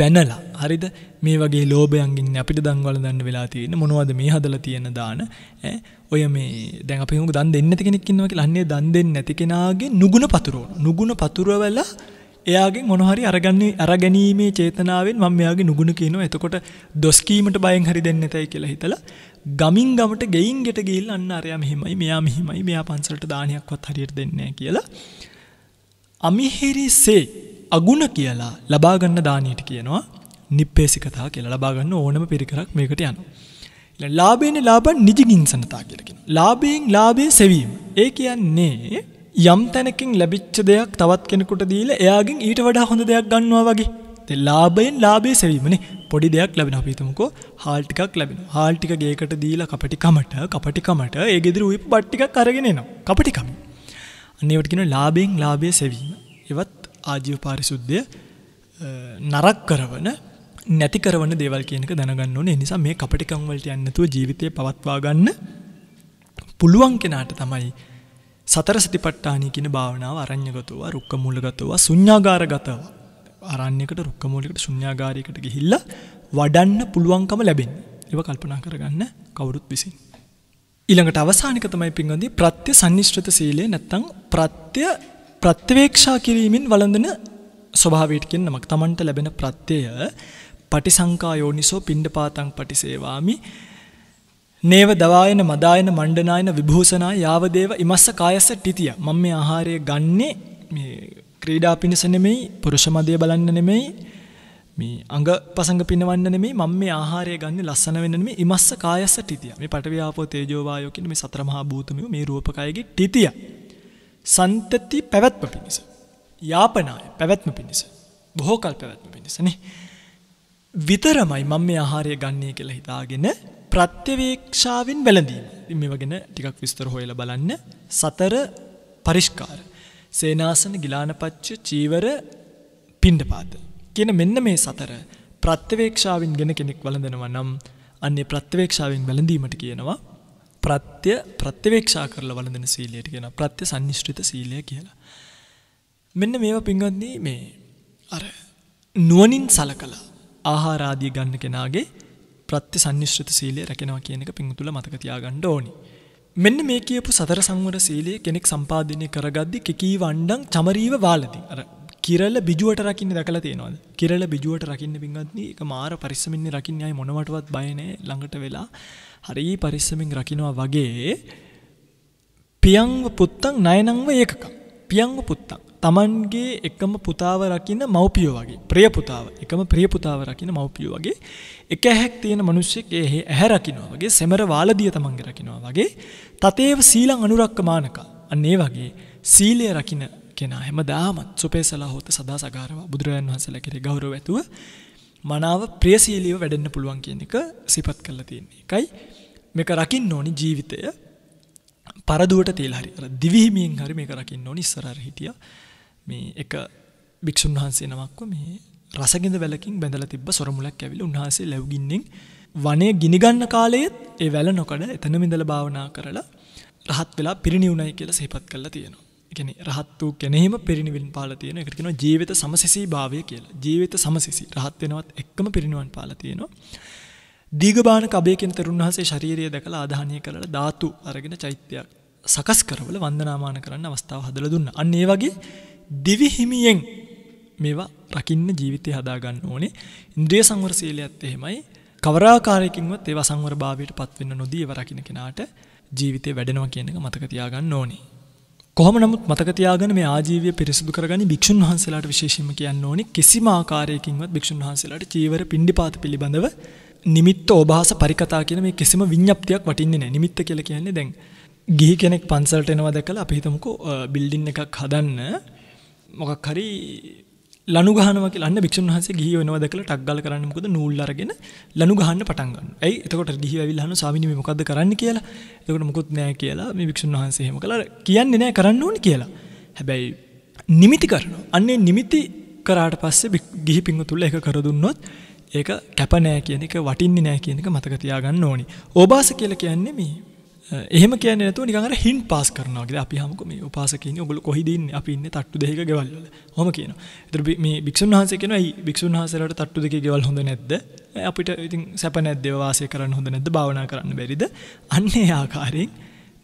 Speaker 2: බැනලා හරිද මේ වගේ ලෝභයන්ගින් අපිට දන් වළඳන්න වෙලා තියෙන මොනවද මේ හදලා තියෙන දාන ඈ ඔය මේ දැන් අපි හිමු දන් දෙන්නේ නැති කෙනෙක් ඉන්නවා කියලා අන්නේ දන් දෙන්නේ නැති කෙනාගේ නුගුණ පතුරවන නුගුණ පතුරවලා එයාගේ මොනහරි අරගන්නේ අරගැනීමේ චේතනාවෙන් මම මෙයාගේ නුගුණ කියනවා එතකොට දොස් කීමට බයෙන් හරි දෙන්නේ නැතයි කියලා හිතලා ගමින් ගමට ගෙයින් ගෙට ගිහින් අන්න අරයා මෙහෙමයි මෙයා මෙහෙමයි මෙයා පන්සලට දානයක්වත් හරියට දෙන්නේ නැහැ කියලා අමිහිරිසේ අගුණ කියලා ලබා ගන්න දානියට කියනවා නිප්පේසිකතා කියලා ලබා ගන්න ඕනම පිරිකරක් මේකට යනවා. ඊළඟ ලාභයෙන් ලාභන් නිජගින්සනතා කියලා කියනවා. ලාභයෙන් ලාභයේ සෙවීම. ඒ කියන්නේ යම් තැනකින් ලැබිච්ච දෙයක් තවත් කෙනෙකුට දීලා එයාගෙන් ඊට වඩා හොඳ දෙයක් ගන්නවා වගේ. ඉතින් ලාභයෙන් ලාභයේ සෙවීමනේ. පොඩි දෙයක් ලැබෙන අපිතමකෝ හාල්ටිකක් ලැබෙන හාල්ටික ගේකට දීලා කපටිකමට කපටිකමට ඒ ගෙදර උප බට්ටික කරගෙනනවා කපටිකම අන්නේවට කියෙන ලාබෙන් ලාබය සැවීම එවත් ආජීව පාරිසුද්ධය නරක් කරවන නැති කරවන දේවල් කියනක දැනගන්න ඕනේ නිසා මේ කපටිකම්වලට යන්නතුව ජීවිතය පවත්වා ගන්න පුළුවන් කෙනාට තමයි සතර සතිපට්ඨානය කියන භාවනාව අරං්‍යගතවා රුක්ක මුල්ලගතවා සුඥාගාරගතවා අරන්නකට රුක්කමෝලිකට සුඥාගාරයකට ගිහිල්ල වඩන්න පුළුවන්කම ලැබෙන් එව කල්පනා කරගන්න කවුරුත් විසින්. ඉළඟට අවසානික තමයි පින්ගඳී ප්‍රත්‍ය සනිශ්්‍රත සීලය නැත්තං ප්‍රත්‍ය ප්‍රත්්‍යවේක්ෂා කිරීමෙන් වලඳන ස්වභාවටකෙන් නමක් තමන්ට ලැබෙන ප්‍රත්්‍යය පටිසංකා යෝනිසෝ පින්ඩ පාතං පටිසේවාමි නේව දවායන මදායන මණ්ඩනායන විභූසනා යාවදේව ඉමස්ස කායස ටිතිය මං මේ ආහාරය ගන්නේ ක්‍රීඩා පිණිස නෙමෙයි පුරුෂ මදය බලන්න නෙමෙයි මේ අඟ පසඟ පිනවන්න නෙමෙයි මම මේ ආහාරය ගන්න ලස්සන වෙන්න නෙමෙයි ඉමස්ස කායස්ස ටිතිය මේ පඨවි ආපෝ තේජෝ වායෝ කියන මේ සතර මහා භූතමය මේ රූපකයගේ ටිතිය සන්තති පැවැත්ම පිණිස යාපනාය පැවැත්ම පිණිස බොහෝ කල් පැවැත්ම පිණිස නේ විතරමයි මම මේ ආහාරය ගන්නේ කියලා හිතාගෙන ප්‍රත්‍යවේක්ෂාවෙන් වැළඳීම. ඉතින් මේව ගැන ටිකක් විස්තර හොයලා බලන්න. සතර පරිස්කාර සේනාසන ගිලානපච්ච චීවර පිණ්ඩපාත. කියන මෙන්න මේ සතර ප්‍රත්‍යවේක්ෂාවෙන් ගෙන කෙනෙක් වළඳනවා නම් අන්නේ ප්‍රත්‍යවේක්ෂාවෙන් වැළඳීමට කියනවා ප්‍රත්‍ය ප්‍රත්‍යවේක්ෂා කරලා වළඳන සීලයට කියන ප්‍රත්‍ය සම්නිෂ්ඨිත සීලය කියලා. මෙන්න මේවා පින්වත්නි මේ අර නුවණින් සලකලා ආහාර ආදී ගන්න කෙනාගේ ප්‍රත්‍ය සම්නිෂ්ඨිත සීලය රැකෙනවා කියන එක පින්තුල මතක තියාගන්න ඕනේ. මෙන්න මේ කියපු සතර සංවර සීලයේ කෙනෙක් සම්පාදිනය කරගද්දි කිකී වණ්ඩං චමරීව වාලති. අර කිරල බිජුවට රකින්න දැකලා තියෙනවද? කිරල බිජුවට රකින්න බින්වත්නි ඒක මාර පරිස්සමින් රකින්න අය මොනවටවත් බය නැහැ ළඟට වෙලා. හරි පරිස්සමින් රකින්නවා වගේ පියංව පුත්තං නයනංව ඒකකම්. පියංව පුත්තං තමන්ගේ එකම පුතාව රකින්න මව්පියෝ වගේ ප්‍රිය පුතාව එකම ප්‍රිය පුතාව රකින්න මව්පියෝ වගේ එක ඇහැක් තියෙන මිනිස්සෙක් ඒ ඇහැ රකින්නවා වගේ සැමර වාලදිය තමන්ගේ රකින්නවා වගේ තතේව සීලං අනුරක්කමානක අන්න ඒ වගේ සීලය රකින්න කෙනා හැමදාමත් සුපේසලා හොත සදා සගාරව බුදුරජාන් වහන්සේලා කෙරේ ගෞරව ඇතුව මනාව ප්‍රියශීලීව වැඩෙන්න පුළුවන් කියන එක සිපත් කරලා තියෙන්නේ. එකයි මේක රකින්න ඕනි ජීවිතය පරදුවට තියලා හරි. අර දිවිහිමියෙන් හරි මේක රකින්න ඕනි ඉස්සරහ හිටියා. මේ එක භික්ෂුන් වහන්සේ නමක්ව මේ රසගින්ද වැලකින් බැඳලා තිබ්බ සොරමුලක් ඇවිල්ලා උන්වහන්සේ ලැබුගින්නෙන් වනයේ ගිනි ගන්න කාලයේත් ඒ වැල නොකඩ එතනම ඉඳලා භාවනා කරලා රහත් වෙලා පිරිණිවුණයි කියලා සිහිපත් කරලා තියෙනවා. එකන රහත් වූ කෙනෙම පිරිනිවින් පාල තියෙන එකට කෙන ජීවිත සමසිසී භාවය කියලා ජීවිත සමසිසි රහත් වෙනවත් එක්කම පිරිනිවන් පාල තියෙනවා දීගබාන කබේ කෙන තරුණ වහන්සේ ශරීරය දැකලා ආදාහනය කරලා ධාතු අරගෙන චෛත්‍යයක් සකස් කරවල වන්දනාමාන කරන්න අවස්ථාව හදලා දුන්නා අන්න ඒ වගේ දිවිහිමියෙන් මේවා රකින්න ජීවිතය හදාගන්න ඕනේ ඉන්ද්‍රිය සංවර සීලයත් එහෙමයි කවරාකාරයකින්වත් ඒවා සංවර භාවයට පත්වෙන්න නොදී වරකින කෙනාට ජීවිතය වැඩෙනවා කියන එක මතක තියාගන්න ඕනේ. කොහොම නමුත් මතක තියාගෙන මේ ආජීවය පිරිසිදු කරගනි භික්ෂුන් වහන්සේලාට විශේෂයෙන්ම කියන්න ඕනේ කිසිම ආකාරයකින්වත් භික්ෂුන් වහන්සේලාට චීවර පිණ්ඩිපාත පිළිබඳව නිමිත්ත ඕභාස පරිකතා කියන මේ කිසිම විඤ්ඤාප්තියක් වටින්නේ නැහැ. නිමිත්ත කියලා කියන්නේ දැන් ගිහි කෙනෙක් පන්සලට එනවා දැකලා අපි හිතමුකෝ බිල්ඩින් එකක් හදන්න මොකක් හරි ලනු ගහනවා කියලා අන්න භික්ෂුන් වහන්සේ ගිහිය වෙනවා දැකලා ටක් ගාලා කරන්නේ මොකද නූල් අරගෙන ලනු ගහන්න පටන් ගන්නවා. ඇයි? එතකොට ගිහිය ඇවිල්ලා අහනවා ස්වාමීනි මේ මොකද්ද කරන්න කියලා. එතකොට මොකුත් නෑ කියලා මේ භික්ෂුන් වහන්සේ එහෙම කළා කියන්නේ නෑ කරන්න ඕනේ කියලා. හැබැයි නිමිති කරනවා. අන්නේ නිමිති කරාට පස්සේ ගිහි පිංගුතුල්ල එක කර දුන්නොත් ඒක කැප නෑ කියන එක වටින්නේ නෑ කියන එක මතක තියාගන්න ඕනි. ඕබාස කියලා කියන්නේ මේ එහෙම කියන්නේ නැතුව නිකන් අර හින් පාස් කරනවා කියලා අපි හමුකෝ මේ උපාසකයන් ඔයගොල්ලෝ කොහෙද ඉන්නේ අපි ඉන්නේ තට්ටු දෙකක ගෙවල් වල. ඔහොම කියනවා. ඒතර මේ භික්ෂුන් වහන්සේ කියනවා "ඇයි භික්ෂුන් වහන්සේලාට තට්ටු දෙකේ ගෙවල් හොඳ නැද්ද? අපිට ඉතින් සැප නැද්ද ඒවා වාසය කරන්න හොඳ නැද්ද? භාවනා කරන්න බැරිද?" අන්න ඒ ආකාරයෙන්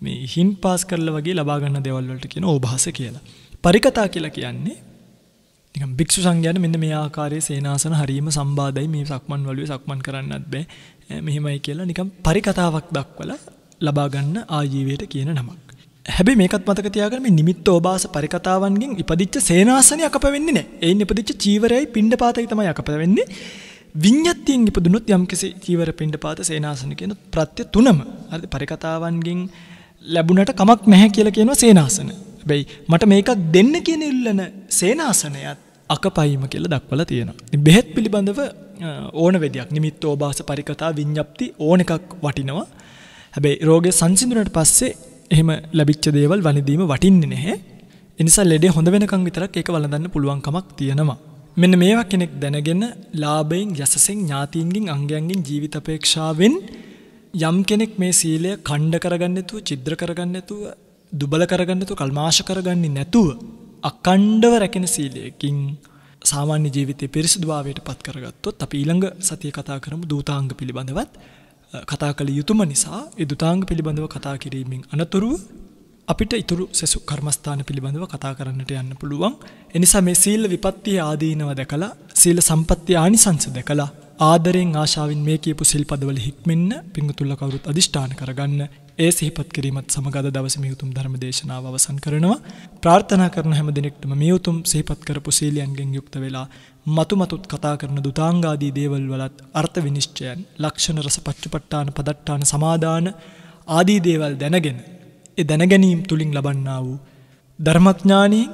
Speaker 2: මේ හින් පාස් කරලා වගේ ලබා ගන්න දේවල් වලට කියන ඕභාස කියලා. පරිකතා කියලා කියන්නේ නිකන් භික්ෂු සංඝයාට මෙන්න මේ ආකාරයේ සේනාසන හරීම සම්බාධයි මේ සක්මන් වලුවේ සක්මන් කරන්නත් බෑ මෙහෙමයි කියලා නිකන් පරිකතාවක් දක්වලා ලබා ගන්න ආජීවයට කියන නමක්. හැබැයි මේකත් මතක තියාගන්න මේ නිමිත්ත ඕබාස පරිකතාවන්ගෙන් ඉපදිච්ච සේනාසනය අකප වෙන්නේ නැහැ. ඒන් ඉපදිච්ච චීවරයයි පිණ්ඩපාතයි තමයි අකප වෙන්නේ. විඤ්ඤාතියෙන් ඉපදුනොත් යම්කිසි චීවර පිණ්ඩපාත සේනාසන කියන ප්‍රත්‍ය තුනම හරි පරිකතාවන්ගෙන් ලැබුණට කමක් නැහැ කියලා කියනවා සේනාසන. හැබැයි මට මේකක් දෙන්න කියන ඉල්ලන සේනාසනයත් අකපයිම කියලා දක්වලා තියෙනවා. ඉතින් බෙහෙත් පිළිබඳව ඕන වෙදයක් නිමිත්ත ඕබාස පරිකතා විඤ්ඤාප්ති ඕන එකක් වටිනවා. හැබැයි රෝගය සංසිඳුනට පස්සේ එහෙම ලැබිච්ච දේවල් වනිදීම වටින්නේ නැහැ. එනිසා ලෙඩේ හොඳ වෙනකන් විතරක් ඒක වළඳන්න පුළුවන්කමක් තියෙනවා. මෙන්න මේවා කෙනෙක් දැනගෙන ලාභයෙන් යසසෙන් ඥාතීන්ගෙන් අංගයන්ගෙන් ජීවිත අපේක්ෂාවෙන් යම් කෙනෙක් මේ සීලය කණ්ඩ කරගන්න නැතුව චිද්‍ර කරගන්න නැතුව දුබල කරගන්න නැතුව කල්මාශ කරගන්නේ නැතුව අකණ්ඩව රැකෙන සීලයකින් සාමාන්‍ය ජීවිතය පිරිසිදුභාවයට පත් කරගත්තොත් අපි ඊළඟ සතිය කතා කරමු දූතාංග පිළිබඳවත් කතා කළ යුතුම නිසා ඒ දුතාංග පිළිබඳව කතා කිරීමෙන් අනතුරුව අපිට ඉතුරු සෙසු කර්මස්ථාන පිළිබඳව කතා කරන්නට යන්න පුළුවන්. එනිසා මේ සීල විපත්තිය ආදීනව දැකලා සීල සම්පත්තිය ආනිසංස දැකලා ආදරෙන් ආශාවෙන් මේ කියපු සිල්පදවල හික්මෙන්න පිංගුතුල්ල කවුරුත් අදිෂ්ඨාන කරගන්න. ඒ සිහිපත් කිරීමත් සමග අද දවසේ මේ උතුම් ධර්ම දේශනාව අවසන් කරනවා. ප්‍රාර්ථනා කරන හැම දිනෙකටම මේ උතුම් සිහිපත් කරපු සීලයන්ගෙන් යුක්ත වෙලා මතුමතුත් කතා කරන දුතාංගාදී දේවල් වලත් අර්ථ විනිශ්චයන් ලක්ෂණ රස පච්චපට්ඨාන පදට්ඨාන සමාදාන ආදී දේවල් දැනගෙන ඒ දැනගැනීම් තුලින් ලබන්නා වූ ධර්මඥානීන්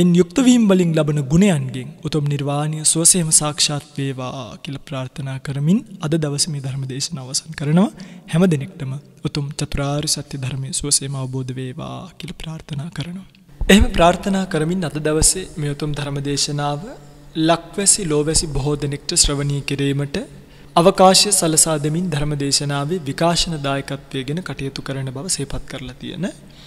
Speaker 2: එන් යුක්තවීම් වලින් ලබන ගුණයන්ගෙන් උතුම් නිර්වාණය සුවසේම සාක්ෂාත් වේවා කියලා ප්‍රාර්ථනා කරමින් අද දවසේ මේ ධර්ම දේශනාව අවසන් කරනවා හැම දිනෙකටම උතුම් චතුරාර්ය සත්‍ය ධර්මයේ සුවසේම අවබෝධ වේවා කියලා ප්‍රාර්ථනා කරනවා. එහෙම ප්‍රාර්ථනා කරමින් අද දවසේ මේ උතුම් ධර්ම දේශනාව ලක්වැසි ලෝවැසි බොහෝ දෙනෙක්ට ශ්‍රවණය කිරීමට අවකාශය සලසා දෙමින් ධර්මදේශනාවේ විකාශන දායකත්වය ගැන කටයුතු කරන බව සේපත් කරලා තියෙන.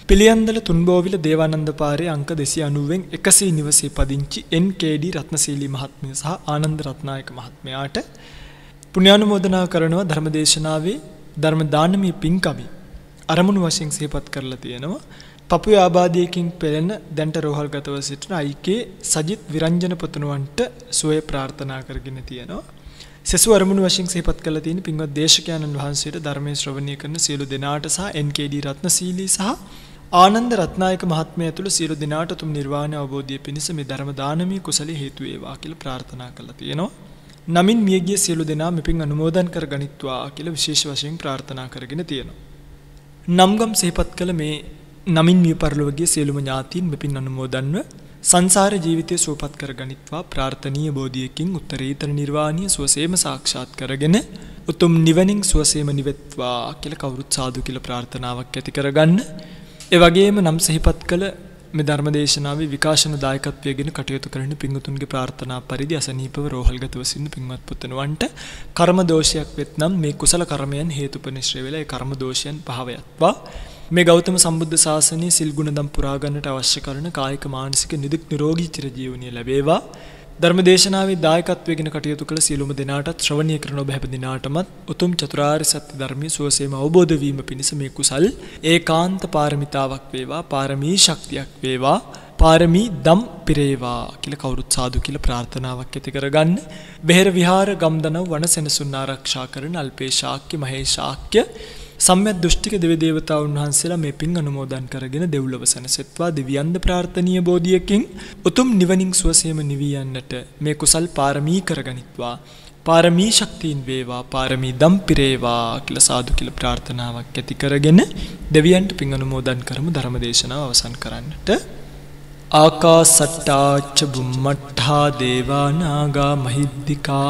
Speaker 2: පිළියන්දල තුන්බෝවිල දේවානන්ද පාරේ අංක 290න් 100 නිවසේ පදිංචි NKD රත්නශීලී මහත්මිය සහ ආනන්ද රත්නායක මහත්මයාට පුණ්‍යානුමෝදනා කරනවා ධර්මදේශනාවේ ධර්ම දානමය පින්කම අරමුණු වශයෙන් සිහිපත් කරලා තියෙනවා. පපුය ආබාධයකින් පෙළෙන දැන්ට රෝහල්ගතව සිටින අයිකේ සජිත් විරංජන පුතුණුවන්ට සුවය ප්‍රාර්ථනා කරගෙන තියෙනවා. සෙසු අරමුණු වශයෙන් සිහිපත් කළ තියෙන පින්වත් දේශකයන්න් වහන්සේට ධර්මයේ ශ්‍රවණය කරන සියලු දෙනාට සහ NKD රත්නශීලී සහ ආනන්ද රත්නායක මහත්මය ඇතුළු සියලු දෙනාට තුම් නිර්වාණය අවබෝධය පිණිස මේ ධර්ම දානමය කුසලයේ හේතු වේවා කියලා ප්‍රාර්ථනා කළා තියෙනවා. නමින් මියගිය සියලු දෙනා මෙපින් අනුමෝදන් කර ගනිත්වා කියලා විශේෂ වශයෙන් ප්‍රාර්ථනා කරගෙන තියෙනවා. නම්ගම් සිහිපත් කළ මේ නමින් මිය පරලොවගේ සියලුම ඥාතීන් මෙපින් අනුමෝදන්ව සංසාර ජීවිතය සුවපත් කරගනිත්වා ප්‍රාර්ථනීය බෝධියකින් උත්තරීතර නිර්වාණය සුවසේම සාක්ෂාත් කරගෙන උතුම් නිවනින් සුවසේම නිවෙත්වා කියලා කවුරුත් සාදු කියලා ප්‍රාර්ථනාවක් ඇති කරගන්න. ඒ වගේම නම් සිහිපත් කළ මේ ධර්මදේශනාවේ විකාශන දායකත්වයගෙන කටයුතු කරන පිංගුතුන්ගේ ප්‍රාර්ථනා පරිදි අසනීපව රෝහල්ගතව සින්න පින්වත් පුතනුවන්ට කර්ම දෝෂයක් වෙත්නම් මේ කුසල කර්මයන් හේතුපනිශ්‍රය වෙලා ඒ කර්ම දෝෂයන් පහව යත්වා මේ ගෞතම සම්බුද්ධ ශාසනය සිල් ගුණදම් පුරා ගන්නට අවශ්‍ය කරන කායික මානසික නිදුක් නිරෝගී චිර ජීවනය ලැබේවා. ධර්ම දේශනාවේ දායකත්වයෙන් කටයුතු කළ සියලුම දෙනාටත් ශ්‍රවණය කරන ඔබ හැම දිනාටමත් උතුම් චතුරාර්ය සත්‍ය ධර්මයේ සුවසේම අවබෝධ වීම පිණිස මේ කුසල් ඒකාන්ත පාරමිතාවක් වේවා, පාරමී ශක්තියක් වේවා. පාරමී දම් පිරේවා කියල කවුරුත් සාදු කියල ප්‍රාර්ථනාවක් ඇති කරගන්න. බෙහෙර විහාර ගම්දනව වන සෙනසුන් ආරක්ෂා කරන අල්පේශාක්‍ය මහේශාක්‍ය සම්මත් දෘෂ්ටික දෙවදේවතාවුන් වහන්සේලා මේ පින් අනුමෝදන් කරගෙන දෙව්ලොව සැනසෙත්වා දෙවියන්ද ප්‍රාර්ථනීය බෝධියකින් උතුම් නිවනින් සුවසේම නිවී යන්නට මේ කුසල් පාරමී කරගනිත්වා පාරමී ශක්තියින් වේවා පාරමී දම් පිරේවා කියලා සාදු කියලා ප්‍රාර්ථනාවක් ඇති කරගෙන දෙවියන්ට පින් අනුමෝදන් කරමු ධර්මදේශනාව අවසන් කරන්නට ආකාසට්ටාච්ච බුම්මට්ඨා දේවානාගා මහිද්దికා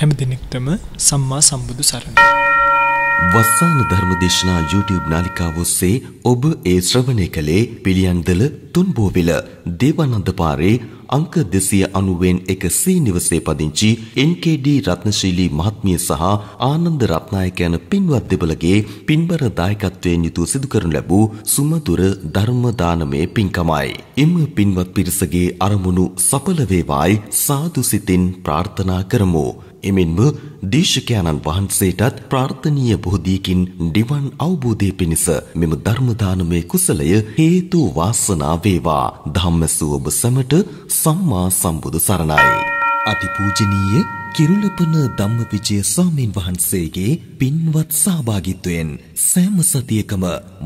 Speaker 2: හැම දිනෙක්ටම සම්මා සම්බුදු සරණයි.
Speaker 1: වස්සාන ධර්මදේශනා YouTube නාලිකාව ඔස්සේ ඔබ ඒ ශ්‍රවණය කළේ පිළියන්දල තුන්බෝවිල දේවානන්ද පාරේ අංක 290න් 1C නිවසේ පදිංචි NKD රත්නශීලී මහත්මිය සහ ආනන්ද රත්නායක යන පින්වත් දෙපළගේ පින්බර දායකත්වයෙන් යුතුව සිදු කරනු ලැබූ සුමధుර ධර්ම දානමේ පින්කමයි. එම පින්වත් පිරිසගේ අරමුණු සඵල වේවායි සාදු සිතින් ප්‍රාර්ථනා කරමු. එමෙන්ම දේශකයන්න් වහන්සේටත් ප්‍රාර්ථනීය බෝධියකින් නිවන් අවබෝධය පිණිස මෙම ධර්ම දානමය කුසලය හේතු වාසනා වේවා. ධම්මසු ඔබ සැමට සම්මා සම්බුදු සරණයි. අතිපූජනීය කිරුලපන ධම්මවිජය ස්වාමීන් වහන්සේගේ පින්වත් සහභාගිත්වයෙන් සෑම සතියකම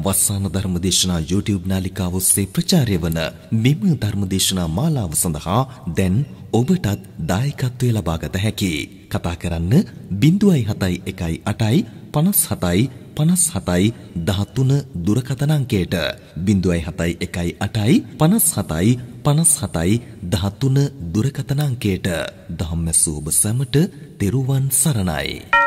Speaker 1: වස්සාන ධර්මදේශනා YouTube නාලිකාව ඔස්සේ ප්‍රචාරය වන මෙම ධර්මදේශනා මාලාව සඳහා දැන් ඔබටත් දායකත්වය ලබාගත හැකි. කතා කරන්න බිඳුවයි හතයි එකයි අටයි පනස් හතයි පනස් හතයි දහත්තුන දුරකතනංකේට බිඳුවයි හතයි එකයි අටයි පනස් හතයි පනස් හතයි දහත්තුන දුරකතනංකේට දහම්මැසූ ඔබ සැමට තෙරුවන් සරණයි.